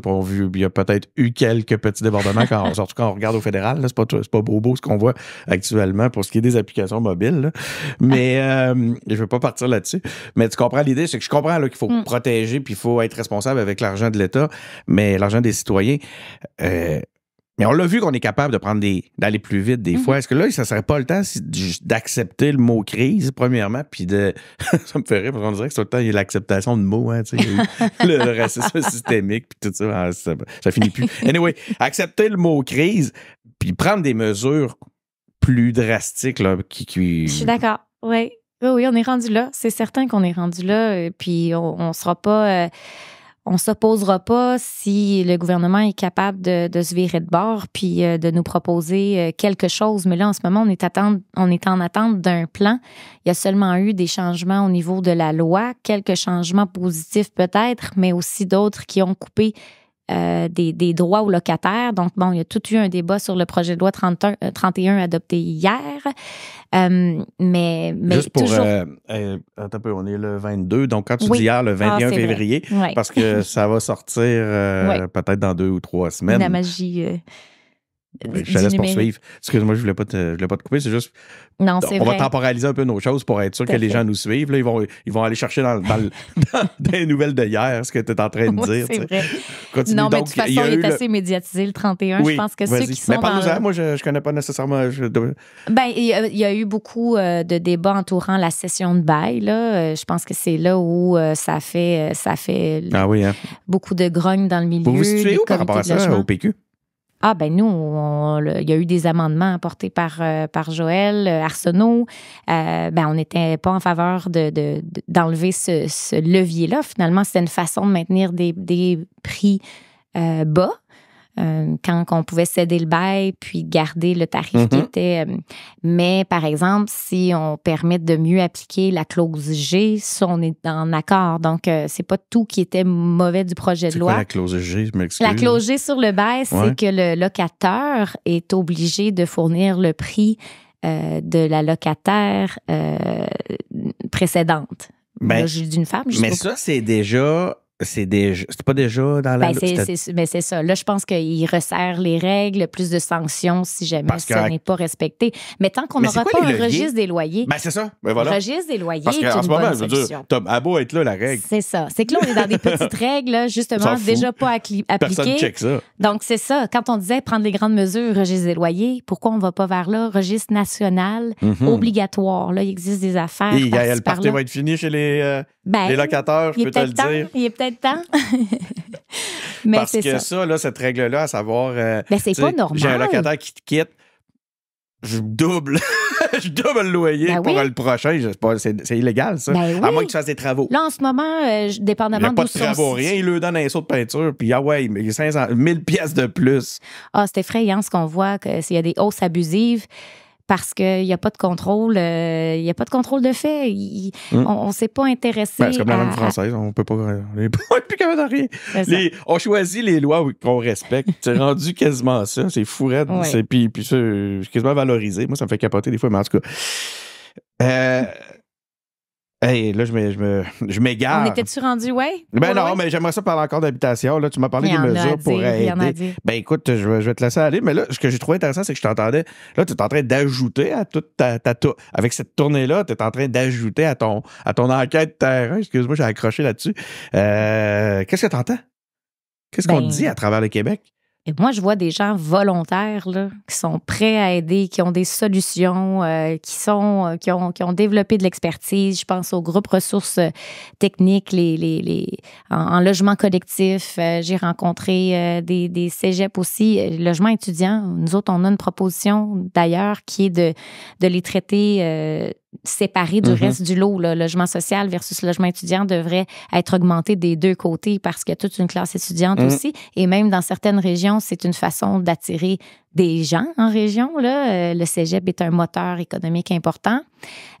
S1: il y a peut-être eu quelques petits débordements quand surtout quand on regarde au fédéral, c'est pas c'est beau beau ce qu'on voit actuellement pour ce qui est des applications mobiles, mais ah. euh, je veux pas partir là-dessus, mais tu comprends l'idée, c'est que je comprends qu'il faut mm. protéger puis il faut être responsable avec l'argent de l'État, mais l'argent des citoyens euh, on l'a vu qu'on est capable de prendre des, d'aller plus vite des mhm. fois. Est-ce que là, ça serait pas le temps d'accepter le mot crise, premièrement, puis de. ça me fait rire parce qu'on dirait que tout le temps, il y a l'acceptation de mots, hein, le, racisme systémique, puis tout ah, ça, ça, finit plus. Anyway, accepter le mot crise, puis prendre des mesures plus drastiques, qui. Je suis
S2: d'accord. Oui. Oui, on est rendu là. C'est certain qu'on est rendu là. Puis on ne sera pas. Euh, on s'opposera pas si le gouvernement est capable de, se virer de bord puis euh, de nous proposer euh, quelque chose. Mais là, en ce moment, on est, on est en attente d'un plan. Il y a seulement eu des changements au niveau de la loi, quelques changements positifs peut-être, mais aussi d'autres qui ont coupé euh, des, droits aux locataires. Donc, bon, il y a tout eu un débat sur le projet de loi 31, 31 euh, adopté hier. Euh, mais, Juste pour, attends
S1: un peu, on est le 22, donc quand tu dis hier, le 21 ah, février, parce que ça va sortir peut-être dans deux ou trois semaines. La
S2: magie ben, je te laisse poursuivre.
S1: Excuse-moi, je voulais pas voulais pas te couper, c'est juste. On va temporaliser un peu nos choses pour être sûr que les gens nous suivent. ils, vont, ils vont aller chercher dans, les nouvelles de hier ce que tu es en train de dire.
S2: Non, mais de toute façon, il, est assez médiatisé le 31. je pense que ceux qui sont. Mais parle-nous moi, je,
S1: ne connais pas nécessairement.
S2: Ben, il y, a, eu beaucoup euh, de débats entourant la session de bail. Là. Euh, je pense que c'est là où euh, ça fait, ça fait ah hein. beaucoup de grogne dans le milieu. Vous vous situez où par rapport à ça, au PQ? Ah, ben nous, il y a eu des amendements apportés par, euh, par Joël euh, Arsenault. Euh, ben, on n'était pas en faveur d'enlever de, ce, levier-là. Finalement, c'était une façon de maintenir des, prix bas euh, quand on pouvait céder le bail puis garder le tarif qui mhm. était. Euh, mais par exemple, si on permet de mieux appliquer la clause G, on est en accord. Donc, euh, c'est pas tout qui était mauvais du projet de loi. la clause G, je m'excuse. La clause G sur le bail, c'est que le locataire est obligé de fournir le prix de la locataire précédente. Ben, d'une femme. mais ça, c'est
S1: déjà c'est déjà, pas déjà dans la ben,
S2: Mais c'est ça. Là, je pense qu'il resserre les règles, plus de sanctions si jamais ça n'est pas respecté. Mais tant qu'on n'aura pas un registre des loyers. Ben, c'est ça. Ben, voilà. registre des loyers. Parce qu'en ce moment, je veux dire,
S1: à beau être là, la règle.
S2: C'est ça. C'est que là, on est dans des petites règles, justement, déjà pas appliquées. Donc, c'est ça. Quand on disait prendre les grandes mesures, registre des loyers, pourquoi on ne va pas vers là? Registre national, mhm. obligatoire. Là, il existe des affaires. Et y a, le va être
S1: fini chez les. Euh, ben, les locataires, je peux te le temps, dire.
S2: Il est peut-être temps. Mais Parce que ça.
S1: là, cette règle-là, à savoir. Mais euh, ben, c'est pas normal. J'ai un locataire qui te quitte, je double. je double le loyer ben pour le prochain. C'est illégal, ça. Ben à moins que tu fasses des travaux.
S2: Là, en ce moment, euh, dépendamment d'où Pas de travaux, rien.
S1: Il lui donne un saut de peinture. Puis, ah ouais, 500, 1000 pièces de plus.
S2: Ah, c'est effrayant ce qu'on voit, s'il y a des hausses abusives parce qu'il n'y a pas de contrôle, il euh, n'y a pas de contrôle de fait. Hmm. On ne s'est pas intéressé. Ben, c'est comme la langue française,
S1: on peut pas. Euh, on n'est
S2: plus capable rien.
S1: on choisit les lois qu'on respecte. c'est rendu quasiment ça. C'est fourette. C'est, puis, puis euh, quasiment valorisé. Moi, ça me fait capoter des fois, mais en tout cas. Hey, là, je m'égare. Je On
S2: était-tu rendu, ouais? Ben non,
S1: mais j'aimerais ça parler encore d'habitation. Là, tu m'as parlé des mesures pour aider. Ben écoute, je vais, te laisser aller, mais là, ce que j'ai trouvé intéressant, c'est que je t'entendais. Là, tu es en train d'ajouter à toute ta, ta, Avec cette tournée-là, tu es en train d'ajouter à ton, à ton enquête terrain. Excuse-moi, j'ai accroché là-dessus. Euh, qu'est-ce que tu entends? Qu'est-ce qu'on ben dit à travers le Québec?
S2: Et moi, je vois des gens volontaires là, qui sont prêts à aider, qui ont des solutions, euh, qui, sont, euh, qui, ont, qui ont développé de l'expertise. Je pense aux groupes ressources euh, techniques, les, les, les en, logements logement collectif. J'ai rencontré des, des cégeps aussi, logement étudiant. Nous autres, on a une proposition d'ailleurs qui est de, de les traiter séparé du mm-hmm. reste du lot. Le logement social versus logement étudiant devrait être augmenté des deux côtés parce qu'il y a toute une classe étudiante mm. aussi. Et même dans certaines régions, c'est une façon d'attirer des gens en région. Là. Euh, le cégep est un moteur économique important.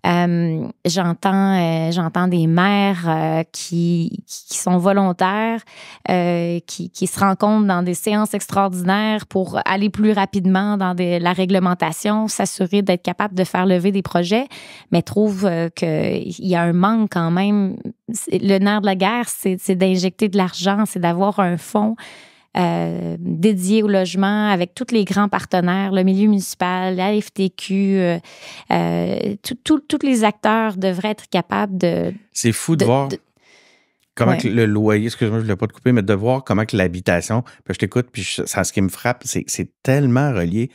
S2: Euh, j'entends, euh, j'entends des maires qui, sont volontaires, qui, se rencontrent dans des séances extraordinaires pour aller plus rapidement dans la réglementation, s'assurer d'être capable de faire lever des projets, mais trouvent qu'il y a un manque quand même. Le nerf de la guerre, c'est d'injecter de l'argent, c'est d'avoir un fonds euh, dédié au logement avec tous les grands partenaires, le milieu municipal, la FTQ, euh, euh, tous les acteurs devraient être capables de...
S1: C'est fou de, voir... comment le loyer, excuse-moi, je ne voulais pas te couper, mais de voir comment que l'habitation, je t'écoute, puis ça, ce qui me frappe, c'est que c'est tellement relié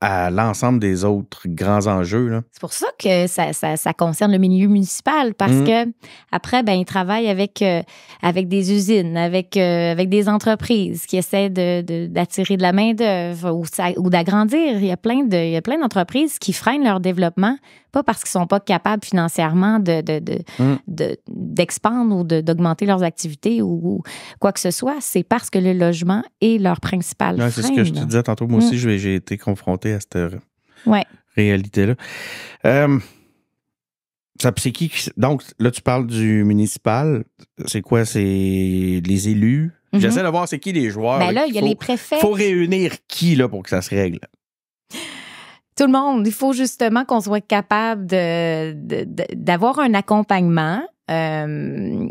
S1: à l'ensemble des autres grands enjeux.
S2: C'est pour ça que ça, concerne le milieu municipal, parce mm. que après, ben, ils travaillent avec, euh, avec des usines, avec, euh, avec des entreprises qui essaient d'attirer de, la main-d'œuvre ou, d'agrandir. Il y a plein d'entreprises qui freinent leur développement, pas parce qu'ils ne sont pas capables financièrement mm. d'expandre de, ou d'augmenter leurs activités ou, quoi que ce soit. C'est parce que le logement est leur principal. frein. c'est ce que je te disais tantôt. Moi aussi,
S1: mm. j'ai été confronté à cette réalité-là. Euh, c'est qui Donc, là, tu parles du municipal. C'est quoi? C'est les élus? Mm-hmm. J'essaie de voir c'est qui les joueurs. Ben il y a faut, les préfets. faut réunir qui là, pour que ça se règle?
S2: Tout le monde. Il faut justement qu'on soit capable d'avoir un accompagnement euh,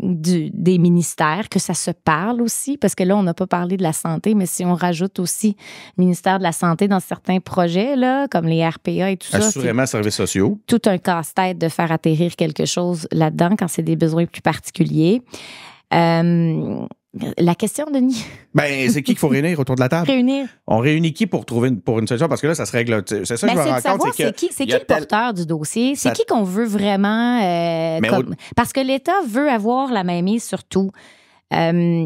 S2: des ministères, que ça se parle aussi, parce que là, on n'a pas parlé de la santé, mais si on rajoute aussi ministère de la Santé dans certains projets, là, comme les RPA et tout ça.
S1: services sociaux.
S2: Tout un casse-tête de faire atterrir quelque chose là-dedans quand c'est des besoins plus particuliers. Euh, la question, Denis.
S1: Ben, c'est qui qu'il faut réunir autour de la table? réunir. On réunit qui pour trouver une, pour une solution? Parce que là, ça se règle. C'est ça que ben, je me rends C'est qui, qui le porteur
S2: du dossier? C'est qui qu'on veut vraiment. Euh, Parce que l'État veut avoir la mainmise sur tout. On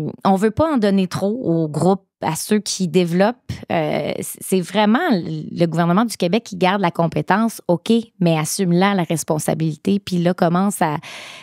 S2: euh, on veut pas en donner trop au groupe à ceux qui développent. Euh, c'est vraiment le gouvernement du Québec qui garde la compétence, OK, mais assume là la responsabilité, puis là commence à,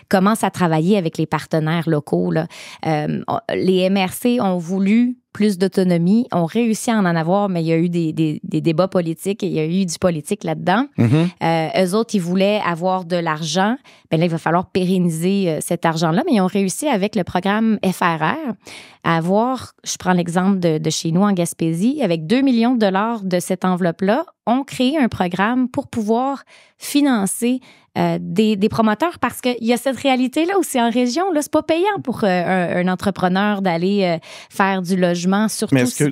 S2: commence à travailler avec les partenaires locaux. Là. Euh, les MRC ont voulu plus d'autonomie. On réussit à en, en avoir, mais il y a eu des, des, débats politiques et il y a eu du politique là-dedans. Mm-hmm. Euh, eux autres, ils voulaient avoir de l'argent. Bien là, il va falloir pérenniser euh, cet argent-là, mais ils ont réussi avec le programme FRR à avoir, je prends l'exemple de, de chez nous en Gaspésie, avec 2 millions de dollars de cette enveloppe-là, ont créé un programme pour pouvoir financer euh, des, promoteurs parce qu'il y a cette réalité-là aussi en région. Là, c'est pas payant pour euh, un, entrepreneur d'aller euh, faire du logement, surtout Mais si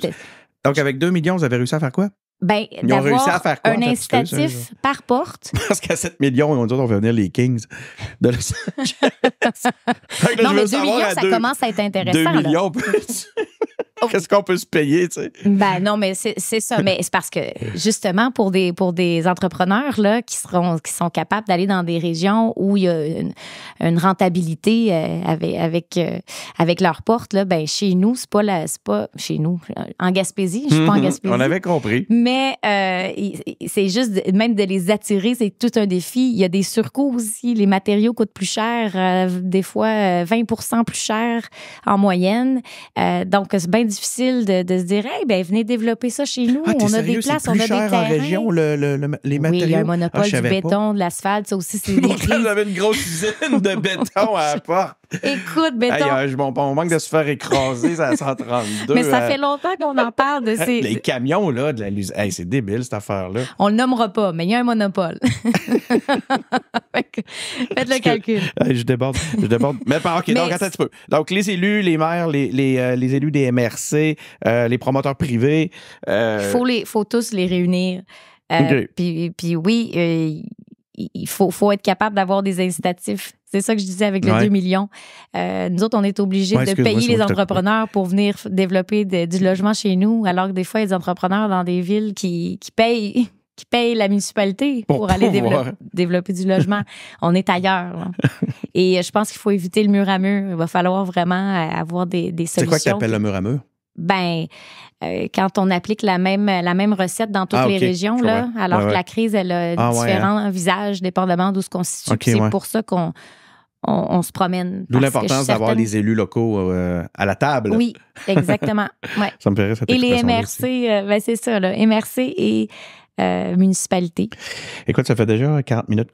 S1: Donc, avec 2 millions, vous avez réussi à faire quoi?
S2: Ben, ils un incitatif par porte.
S1: Parce qu'à 7 millions, on dit qu'on va venir les Kings de
S2: Los Angeles. non, mais 2 millions, ça commence à être intéressant. 2 millions,
S1: Oh. Qu'est-ce qu'on peut se payer, tu sais?
S2: Ben non, mais c'est ça. Mais c'est parce que, justement, pour des, pour des entrepreneurs là, qui, seront, qui sont capables d'aller dans des régions où il y a une, rentabilité euh, avec, avec, euh, leur porte, là, ben chez nous, c'est pas, pas chez nous. En Gaspésie, je suis pas en mhm. Gaspésie. On avait compris. Mais euh, c'est juste, même de les attirer, c'est tout un défi. Il y a des surcoûts aussi. Les matériaux coûtent plus cher, des fois 20 plus cher en moyenne. donc, c'est bien difficile de, de se dire hey, ben venez développer ça chez nous. Ah, on a des places, on a des terrains. en région
S1: le, le, le, les matériaux. Oui, il y a un monopole ah, du béton,
S2: de l'asphalte, ça aussi c'est.
S1: avait une grosse usine de béton à la porte.
S2: Écoute, mais
S1: bon, on, manque de se faire écraser à 132. Mais ça euh. fait
S2: longtemps qu'on en parle de ces. Les
S1: camions, là, de la c'est débile, cette affaire-là.
S2: On le nommera pas, mais il y a un monopole. Faites le
S1: calcul. je déborde. Je déborde. Mais, OK, donc, attends un petit peu. Donc, les élus, les maires, les, les, euh, élus des MRC, euh, les promoteurs privés. Il faut,
S2: les, faut tous les réunir. Okay. Puis, puis oui, il faut, être capable d'avoir des incitatifs. C'est ça que je disais avec le 2 millions. Euh, nous autres, on est obligés de payer les entrepreneurs pour venir développer du logement chez nous, alors que des fois, les entrepreneurs dans des villes qui, payent qui paye la municipalité pour, aller développer, du logement. On est ailleurs. Et euh, je pense qu'il faut éviter le mur à mur. Il va falloir vraiment euh, avoir des, des solutions. C'est quoi que le mur à mur? Ben, euh, quand on applique la même, la même recette dans toutes ah, les régions, là, alors que la crise, elle a ah, différents hein. visages, dépendamment d'où se constitue. c'est pour ça qu'on on, se promène. D'où l'importance d'avoir les
S1: élus locaux euh, à la table. Oui, exactement. ça me cette Et les MRC,
S2: euh, ben, c'est ça, MRC et municipalité.
S1: Écoute, ça fait déjà 40 minutes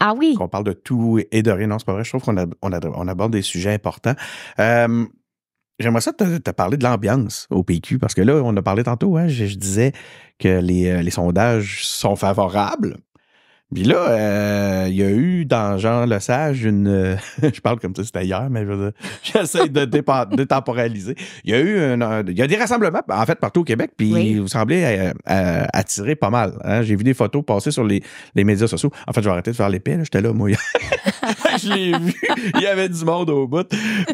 S1: ah qu'on parle de tout et de rien. Non, c'est pas vrai. Je trouve qu'on on aborde des sujets importants. J'aimerais ça te, parler de l'ambiance au PQ, parce que là, on a parlé tantôt, hein, je, disais que euh, les, sondages sont favorables. Puis là, euh, il y a eu dans Jean Sage une. Euh, je parle comme ça, c'était hier, mais j'essaie de, détemporaliser. Il y a eu il y a des rassemblements, en fait, partout au Québec, puis vous semblez attirer pas mal. Hein. J'ai vu des photos passer sur les, médias sociaux. En fait, je vais arrêter de faire l'épée, j'étais là, moi. je l'ai vu. Il y avait du monde au bout.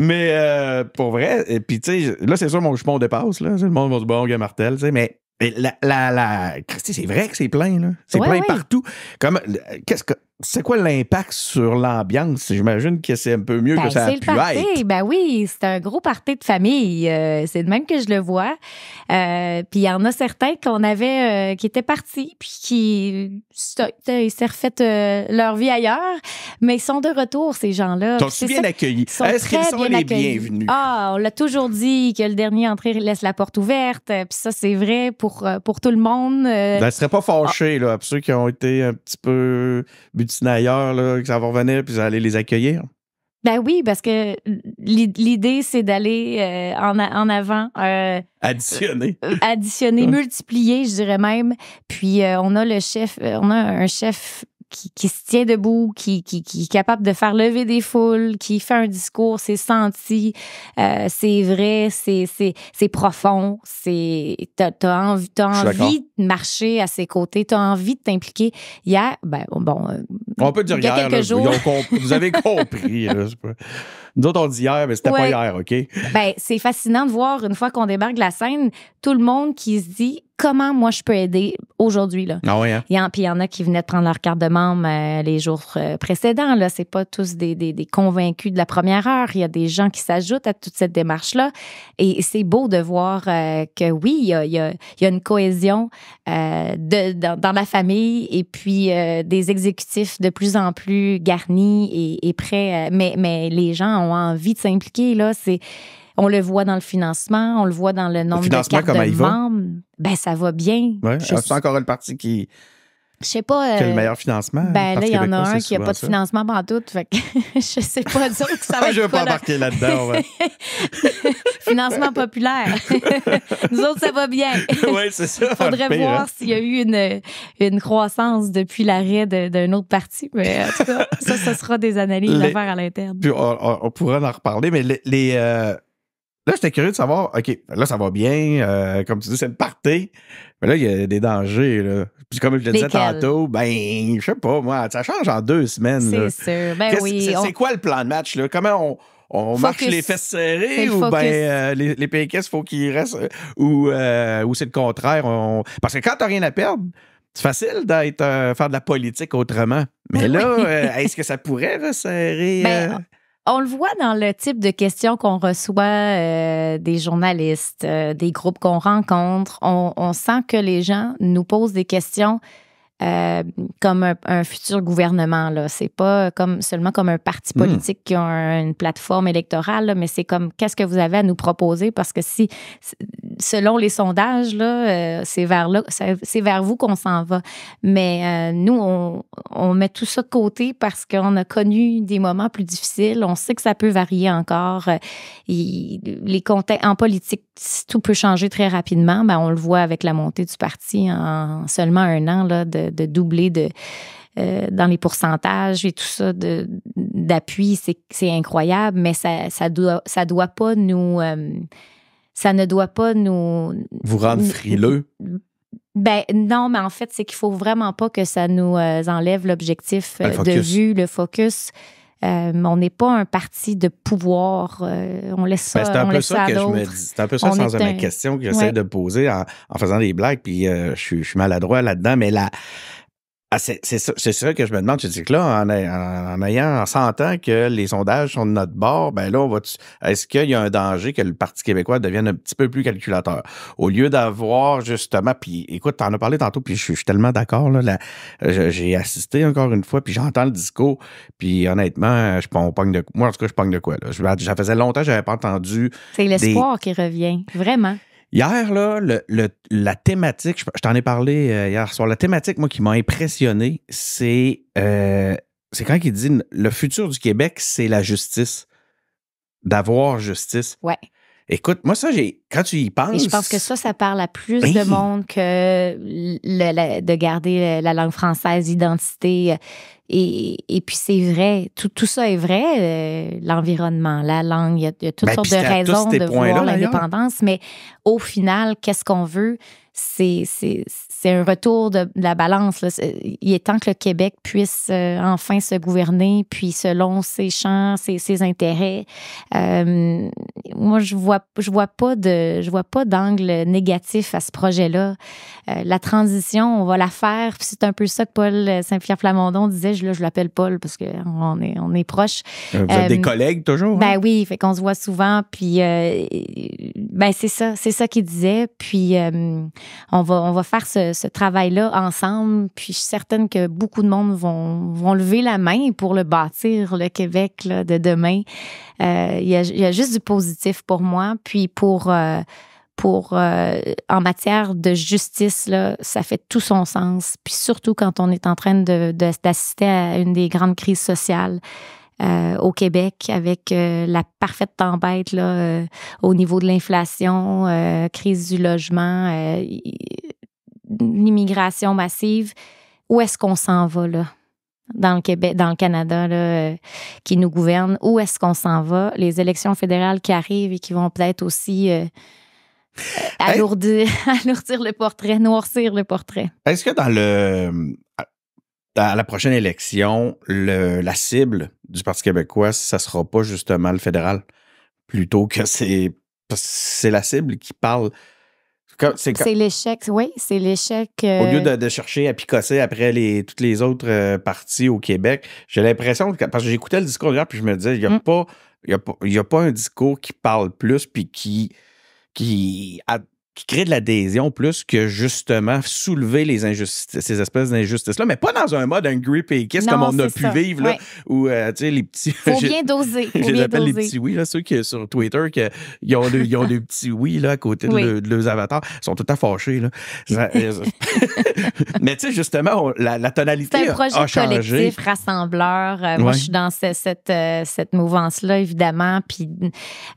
S1: Mais euh, pour vrai, et puis tu sais, là, c'est sûr, mon chemin dépasse. Là. Le monde va se bon, gars Martel, tu sais, mais la, la, la... c'est vrai que c'est plein, là. C'est plein partout. Comme, qu'est-ce que, c'est quoi l'impact sur l'ambiance? J'imagine que c'est un peu mieux que ben, ça a le pu être.
S2: Ben oui, c'est un gros party de famille. Euh, c'est de même que je le vois. Euh, puis il y en a certains qu'on avait, euh, qui étaient partis, puis qui s'est refait leur vie ailleurs, mais ils sont de retour, ces gens-là. Ils c'est bien accueillis. Est-ce qu'ils sont, les bienvenus? Ah, on l'a toujours dit que le dernier entrée laisse la porte ouverte. Puis ça, c'est vrai pour, pour tout le monde. Ben, ne serait
S1: pas fâché, là, pour ceux qui ont été un petit peu ailleurs là, que ça va revenir, puis vous allez les accueillir?
S2: Ben oui, parce que l'idée, c'est d'aller euh, en, avant. Euh, additionner. Euh, additionner, multiplier, je dirais même. Puis on a le chef, on a un chef qui, qui, se tient debout, qui, qui, qui, est capable de faire lever des foules, qui fait un discours, c'est senti, euh, c'est vrai, c'est, c'est, profond, c'est, t'as, envie, de marcher à ses côtés, t'as envie de t'impliquer. Hier, ben, bon. Euh, on peut dire il y a hier, quelques jours.
S1: Vous, avez compris. Nous autres, on dit hier, mais c'était pas hier, OK?
S2: Ben, c'est fascinant de voir, une fois qu'on débarque de la scène, tout le monde qui se dit comment moi je peux aider aujourd'hui là. Ah hein? il, y en, puis il y en a qui venaient de prendre leur carte de membre euh, les jours euh, précédents là, c'est pas tous des, convaincus de la première heure, il y a des gens qui s'ajoutent à toute cette démarche là et c'est beau de voir euh, que oui, il y a, une cohésion dans, la famille et puis des exécutifs de plus en plus garnis et, prêts mais mais les gens ont envie de s'impliquer là, c'est on le voit dans le financement, on le voit dans le nombre de de membres ben ça va bien. Ouais, ah, C'est
S1: encore le parti qui.
S2: Je sais pas. Quel euh, meilleur
S1: financement? Hein, ben là, il y en a un qui n'a pas de financement
S2: partout. Fait que je sais pas dire que ça ah, va je veux pas embarquer là-dedans. financement populaire. Nous autres, ça va bien. oui, c'est ça. Faudrait hein. voir s'il y a eu une, une croissance depuis l'arrêt d'un autre parti. Mais en tout cas, ça, ce sera des analyses à faire à l'interne. Puis
S1: on, on, pourra en reparler, mais les. Euh, Là, j'étais curieux de savoir, OK, là, ça va bien, euh, comme tu dis, c'est une partie. Mais là, il y a des dangers. Puis comme je le disais tantôt, ben, je sais pas, moi, ça change en deux semaines. C'est sûr. Ben oui. C'est quoi le plan de match? Là? Comment on. On marche les fesses serrées ou bien euh, les, les il faut qu'ils restent euh, ou, ou c'est le contraire. Parce que quand t'as rien à perdre, c'est facile d'être faire de la politique autrement. Mais ben là, est-ce que ça pourrait resserrer? Ben,
S2: on le voit dans le type de questions qu'on reçoit euh, des journalistes, euh, des groupes qu'on rencontre. On, on sent que les gens nous posent des questions euh, comme un, futur gouvernement. Là. C'est pas comme seulement comme un parti hmm. politique qui a une plateforme électorale, mais c'est comme qu'est-ce que vous avez à nous proposer parce que si selon les sondages là, euh, c'est vers là, c'est vers vous qu'on s'en va. Mais euh, nous, on, met tout ça de côté parce qu'on a connu des moments plus difficiles. On sait que ça peut varier encore. les contextes en politique, tout peut changer très rapidement. Ben, on le voit avec la montée du parti en seulement un an là de de, doubler de, euh, dans les pourcentages et tout ça d'appui, c'est incroyable, mais ça, doit, ça doit pas nous. Euh, ça ne doit pas nous. Vous rendre frileux? Ben non, mais en fait, c'est qu'il faut vraiment pas que ça nous euh, enlève l'objectif ben, de vue, le focus euh, on n'est pas un parti de pouvoir. Euh, on laisse ben, ça, c'est un peu ça, que je me dis.
S1: C'est un peu ça on sans ma question que j'essaie de poser en, faisant des blagues. Puis euh, je, suis, je, suis maladroit là-dedans, mais la, ah, c'est ça, ça, que je me demande. tu dis que là, en, en, ayant, en sentant que les sondages sont de notre bord, ben là, on va. Est-ce qu'il y a un danger que le Parti québécois devienne un petit peu plus calculateur? Au lieu d'avoir justement. Puis écoute, t'en as parlé tantôt, puis je, suis tellement d'accord. Là, j'ai assisté encore une fois, puis j'entends le discours. Puis honnêtement, je pogne de Moi, en tout cas, je pogne de quoi? Là. Je, ben, ça faisait longtemps que j'avais pas entendu. C'est l'espoir
S2: qui revient, vraiment.
S1: Hier, là, le, la thématique, je, t'en ai parlé euh, hier soir, la thématique, moi, qui m'a impressionné, c'est euh, quand il dit le futur du Québec, c'est la justice. D'avoir justice. Ouais. Écoute, moi, ça, j'ai. Quand tu y penses. je pense que ça, ça
S2: parle à plus ben de monde que de garder la langue française, l'identité. Euh, et, puis, c'est vrai. Tout, tout, ça est vrai. Euh, l'environnement, la langue, il y, a, toutes ben, sortes de raisons de vouloir l'indépendance. Mais au final, qu'est-ce qu'on veut? C'est c'est un retour de, la balance. il est temps que le Québec puisse euh, enfin se gouverner, puis selon ses champs, ses, ses intérêts. Euh, moi, je vois, je vois pas de, je vois pas d'angle négatif à ce projet-là. Euh, la transition, on va la faire. C'est un peu ça que Paul Saint-Pierre Flamandon disait. Je, je l'appelle Paul parce que est, on est proche. Vous êtes des
S1: collègues toujours. Ben hein?
S2: oui, fait qu'on se voit souvent. Puis, ben c'est ça, c'est ça qu'il disait. Puis, on va, on va faire ce ce, travail-là ensemble. Puis je suis certaine que beaucoup de monde vont, lever la main pour le bâtir, le Québec de demain. Euh, il, y a, juste du positif pour moi. Puis pour, euh, pour euh, en matière de justice, là, ça fait tout son sens. Puis surtout quand on est en train d'assister de, à une des grandes crises sociales. au Québec avec la parfaite tempête au niveau de l'inflation, crise du logement l'immigration massive, où est-ce qu'on s'en va là? dans le Québec, dans le Canada, là, euh, qui nous gouverne. Où est-ce qu'on s'en va? Les élections fédérales qui arrivent et qui vont peut-être aussi euh, euh, alourdir, le portrait, noircir le portrait.
S1: Est-ce que dans le dans la prochaine élection, le, la cible du Parti québécois, ça sera pas justement le fédéral, plutôt que c'est c'est la cible qui parle c'est
S2: l'échec, oui, c'est l'échec. Euh, au lieu
S1: de, chercher à picosser après les, toutes les autres euh, parties au Québec, j'ai l'impression, parce que j'écoutais le discours hier, puis je me disais, il n'y mm. a, pas, a pas un discours qui parle plus, puis qui, qui, qui crée de l'adhésion plus que justement soulever les injustices, ces espèces d'injustices-là, mais pas dans un mode angry péquiste comme on a pu vivre, ou euh, tu sais, les petits... Faut bien doser. je les appelle les petits oui, là, ceux qui, sur Twitter, qui, ils ont, des petits oui, là, à côté de, leurs avatars, ils sont tout à fâchés, là. Euh, Mais tu sais, justement, la, tonalité C'est un projet collectif,
S2: rassembleur. Euh, moi, je suis dans cette, euh, cette mouvance-là, évidemment. Puis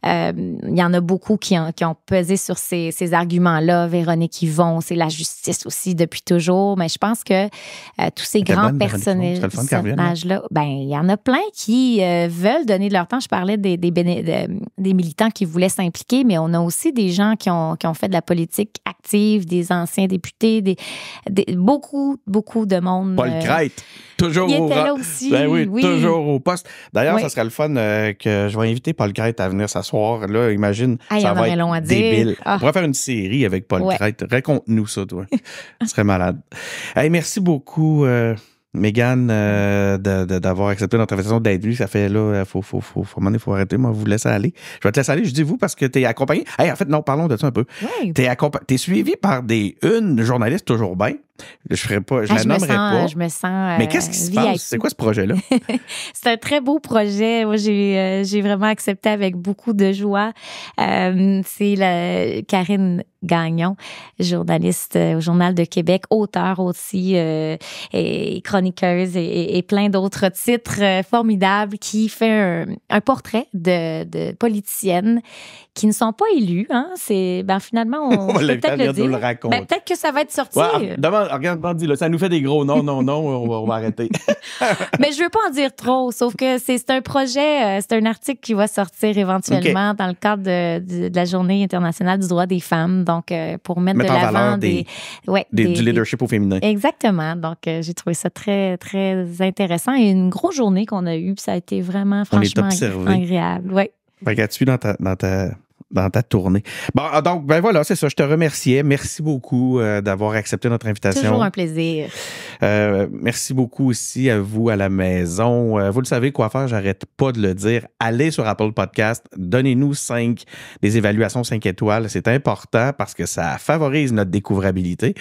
S2: euh, il y en a beaucoup qui ont, qui ont pesé sur ces, ces arguments-là. Véronique Yvon, c'est la justice aussi depuis toujours. Mais je pense que tous ces grands personnages, hein? là ben il y en a plein qui veulent donner de leur temps. Je parlais des, des, militants qui voulaient s'impliquer, mais on a aussi des gens qui ont, qui ont fait de la politique active, des anciens députés, des, beaucoup, beaucoup de monde. Paul euh, Crête, toujours au ben toujours au
S1: poste. D'ailleurs, ça serait le fun euh, que je vais inviter Paul Crête à venir s'asseoir. Là, imagine, ah, ça va être débile. Ah. On pourrait faire une série avec Paul Crête. Raconte-nous ça, toi. Tu serait malade. Hey, merci beaucoup. Euh, Megan, euh, d'avoir accepté notre invitation d'être lui, ça fait là, euh, faut, faut, faut, faut, il faut arrêter. Moi, vous laisse aller. Je vais te laisser aller, je dis vous, parce que tu es accompagné. Hey, en fait, non, parlons de ça un peu. T'es Tu es, suivi par des une journaliste toujours bien, je ferai pas, je ah, la pas. Je me sens. Euh, Mais qu'est-ce qui se passe? C'est quoi ce projet-là?
S2: c'est un très beau projet. Moi, j'ai, euh, j'ai vraiment accepté avec beaucoup de joie. Euh, c'est la, Karine Gagnon, journaliste au Journal de Québec, auteur aussi, et chroniqueuse et, plein d'autres titres formidables qui fait un, portrait de, de, politiciennes qui ne sont pas élues. Hein? C'est, ben, finalement, on, peut-être le dire. Ben, peut-être que ça va être sorti. Ah,
S1: regarde, là, ça nous fait des gros non, non, non, on va, arrêter.
S2: Mais je veux pas en dire trop, sauf que c'est un projet, euh, c'est un article qui va sortir éventuellement dans le cadre de, la Journée internationale du droit des femmes, donc euh, pour mettre, de l'avant des, ouais, du leadership au féminin. Exactement. Donc, euh, j'ai trouvé ça très, très intéressant et une grosse journée qu'on a eue, puis ça a été vraiment, franchement, agréable. Ouais.
S1: tu dans ta dans ta tournée. Bon, ah, donc, ben voilà, c'est ça. Je te remerciais. Merci beaucoup euh, d'avoir accepté notre invitation. Toujours un plaisir. Euh, merci beaucoup aussi à vous à la maison. Euh, vous le savez quoi faire, j'arrête pas de le dire. Allez sur Apple Podcast, donnez-nous cinq, des évaluations 5 étoiles. C'est important parce que ça favorise notre découvrabilité.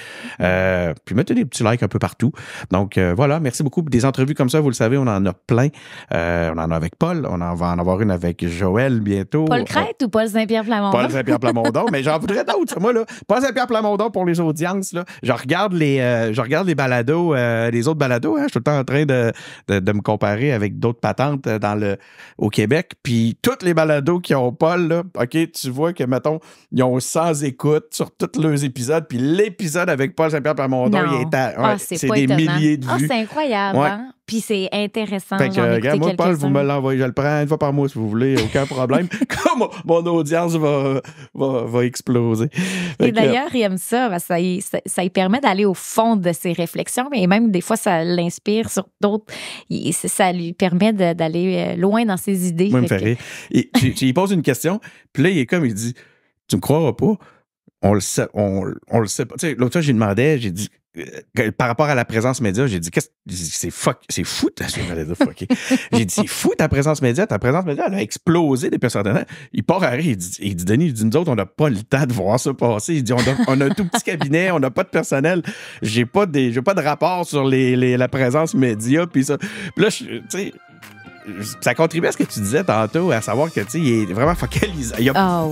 S1: puis mettez des petits likes un peu partout. Donc voilà, merci beaucoup. Des entrevues comme ça, vous le savez, on en a plein. on en a avec Paul, on en va en avoir une avec Joël bientôt. Paul Crête
S2: ou Paul saint pas pierre Paul
S1: Saint-Pierre Plamondon, mais j'en voudrais d'autres. Moi, là, Paul Saint-Pierre Plamondon pour les audiences, là, je regarde les, euh, je regarde les balados, euh, les autres balados. Hein, je suis tout le temps en train de, de, me comparer avec d'autres patentes euh, dans le, au Québec. Puis toutes les balados qui ont Paul, là, OK, tu vois que, mettons, ils ont 100 écoutes sur tous leurs épisodes. Puis l'épisode avec Paul Saint-Pierre Plamondon, il est à. Ah, c'est des milliers de ah, vues. c'est
S2: incroyable. Hein? Puis c'est intéressant. Fait que, euh, regarde, moi, Paul, vous me
S1: l'envoyez. Je le prends une fois par mois si vous voulez, aucun problème. Comme mon audience va, exploser. et d'ailleurs,
S2: il aime ça, ben, ça, lui permet d'aller au fond de ses réflexions, mais même des fois, ça l'inspire sur d'autres. Ça lui permet d'aller euh, loin dans ses idées. Moi, il
S1: me il pose une question, puis là, il est comme, il dit Tu me croiras pas on le on, le sait pas. Tu sais, l'autre fois, j'ai demandé, j'ai dit, euh, par rapport à la présence média, j'ai dit, c'est fuck, c'est fou, J'ai dit, c'est fou ta présence média, ta présence média, a explosé des personnes Il part à il dit, Denis, nous autres, on n'a pas le temps de voir ça passer. Il dit, on a, un tout petit cabinet, on n'a pas de personnel, j'ai pas des, pas de rapport sur les, la présence média, puis ça. Puis là, tu sais, ça contribuait à ce que tu disais tantôt, à savoir que, tu est vraiment focalisé. Ah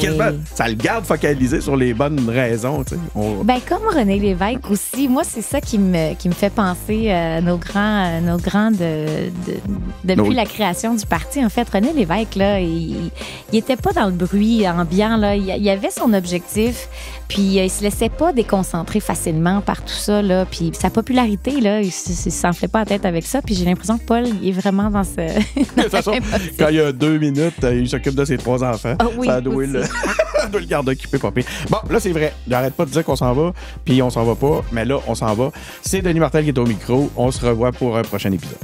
S1: ça le garde focalisé sur les bonnes raisons, ben,
S2: comme René Lévesque aussi, moi, c'est ça qui me, qui me fait penser à euh, nos grands, euh, nos depuis la création du parti. En fait, René Lévesque, là, il n'était pas dans le bruit ambiant, là. Il, avait son objectif, puis euh, il se laissait pas déconcentrer facilement par tout ça, là. Puis sa popularité, là, il, ne s'en fait pas en tête avec ça. Puis j'ai l'impression que Paul est vraiment dans ce de toute façon,
S1: quand il y a deux minutes, euh, il s'occupe de ses trois enfants. Ah oui, ça doit le... garder occupé, papy. Bon, là, c'est vrai. J'arrête pas de dire qu'on s'en va, puis on s'en va pas, mais là, on s'en va. C'est Denis Martel qui est au micro. On se revoit pour un prochain épisode.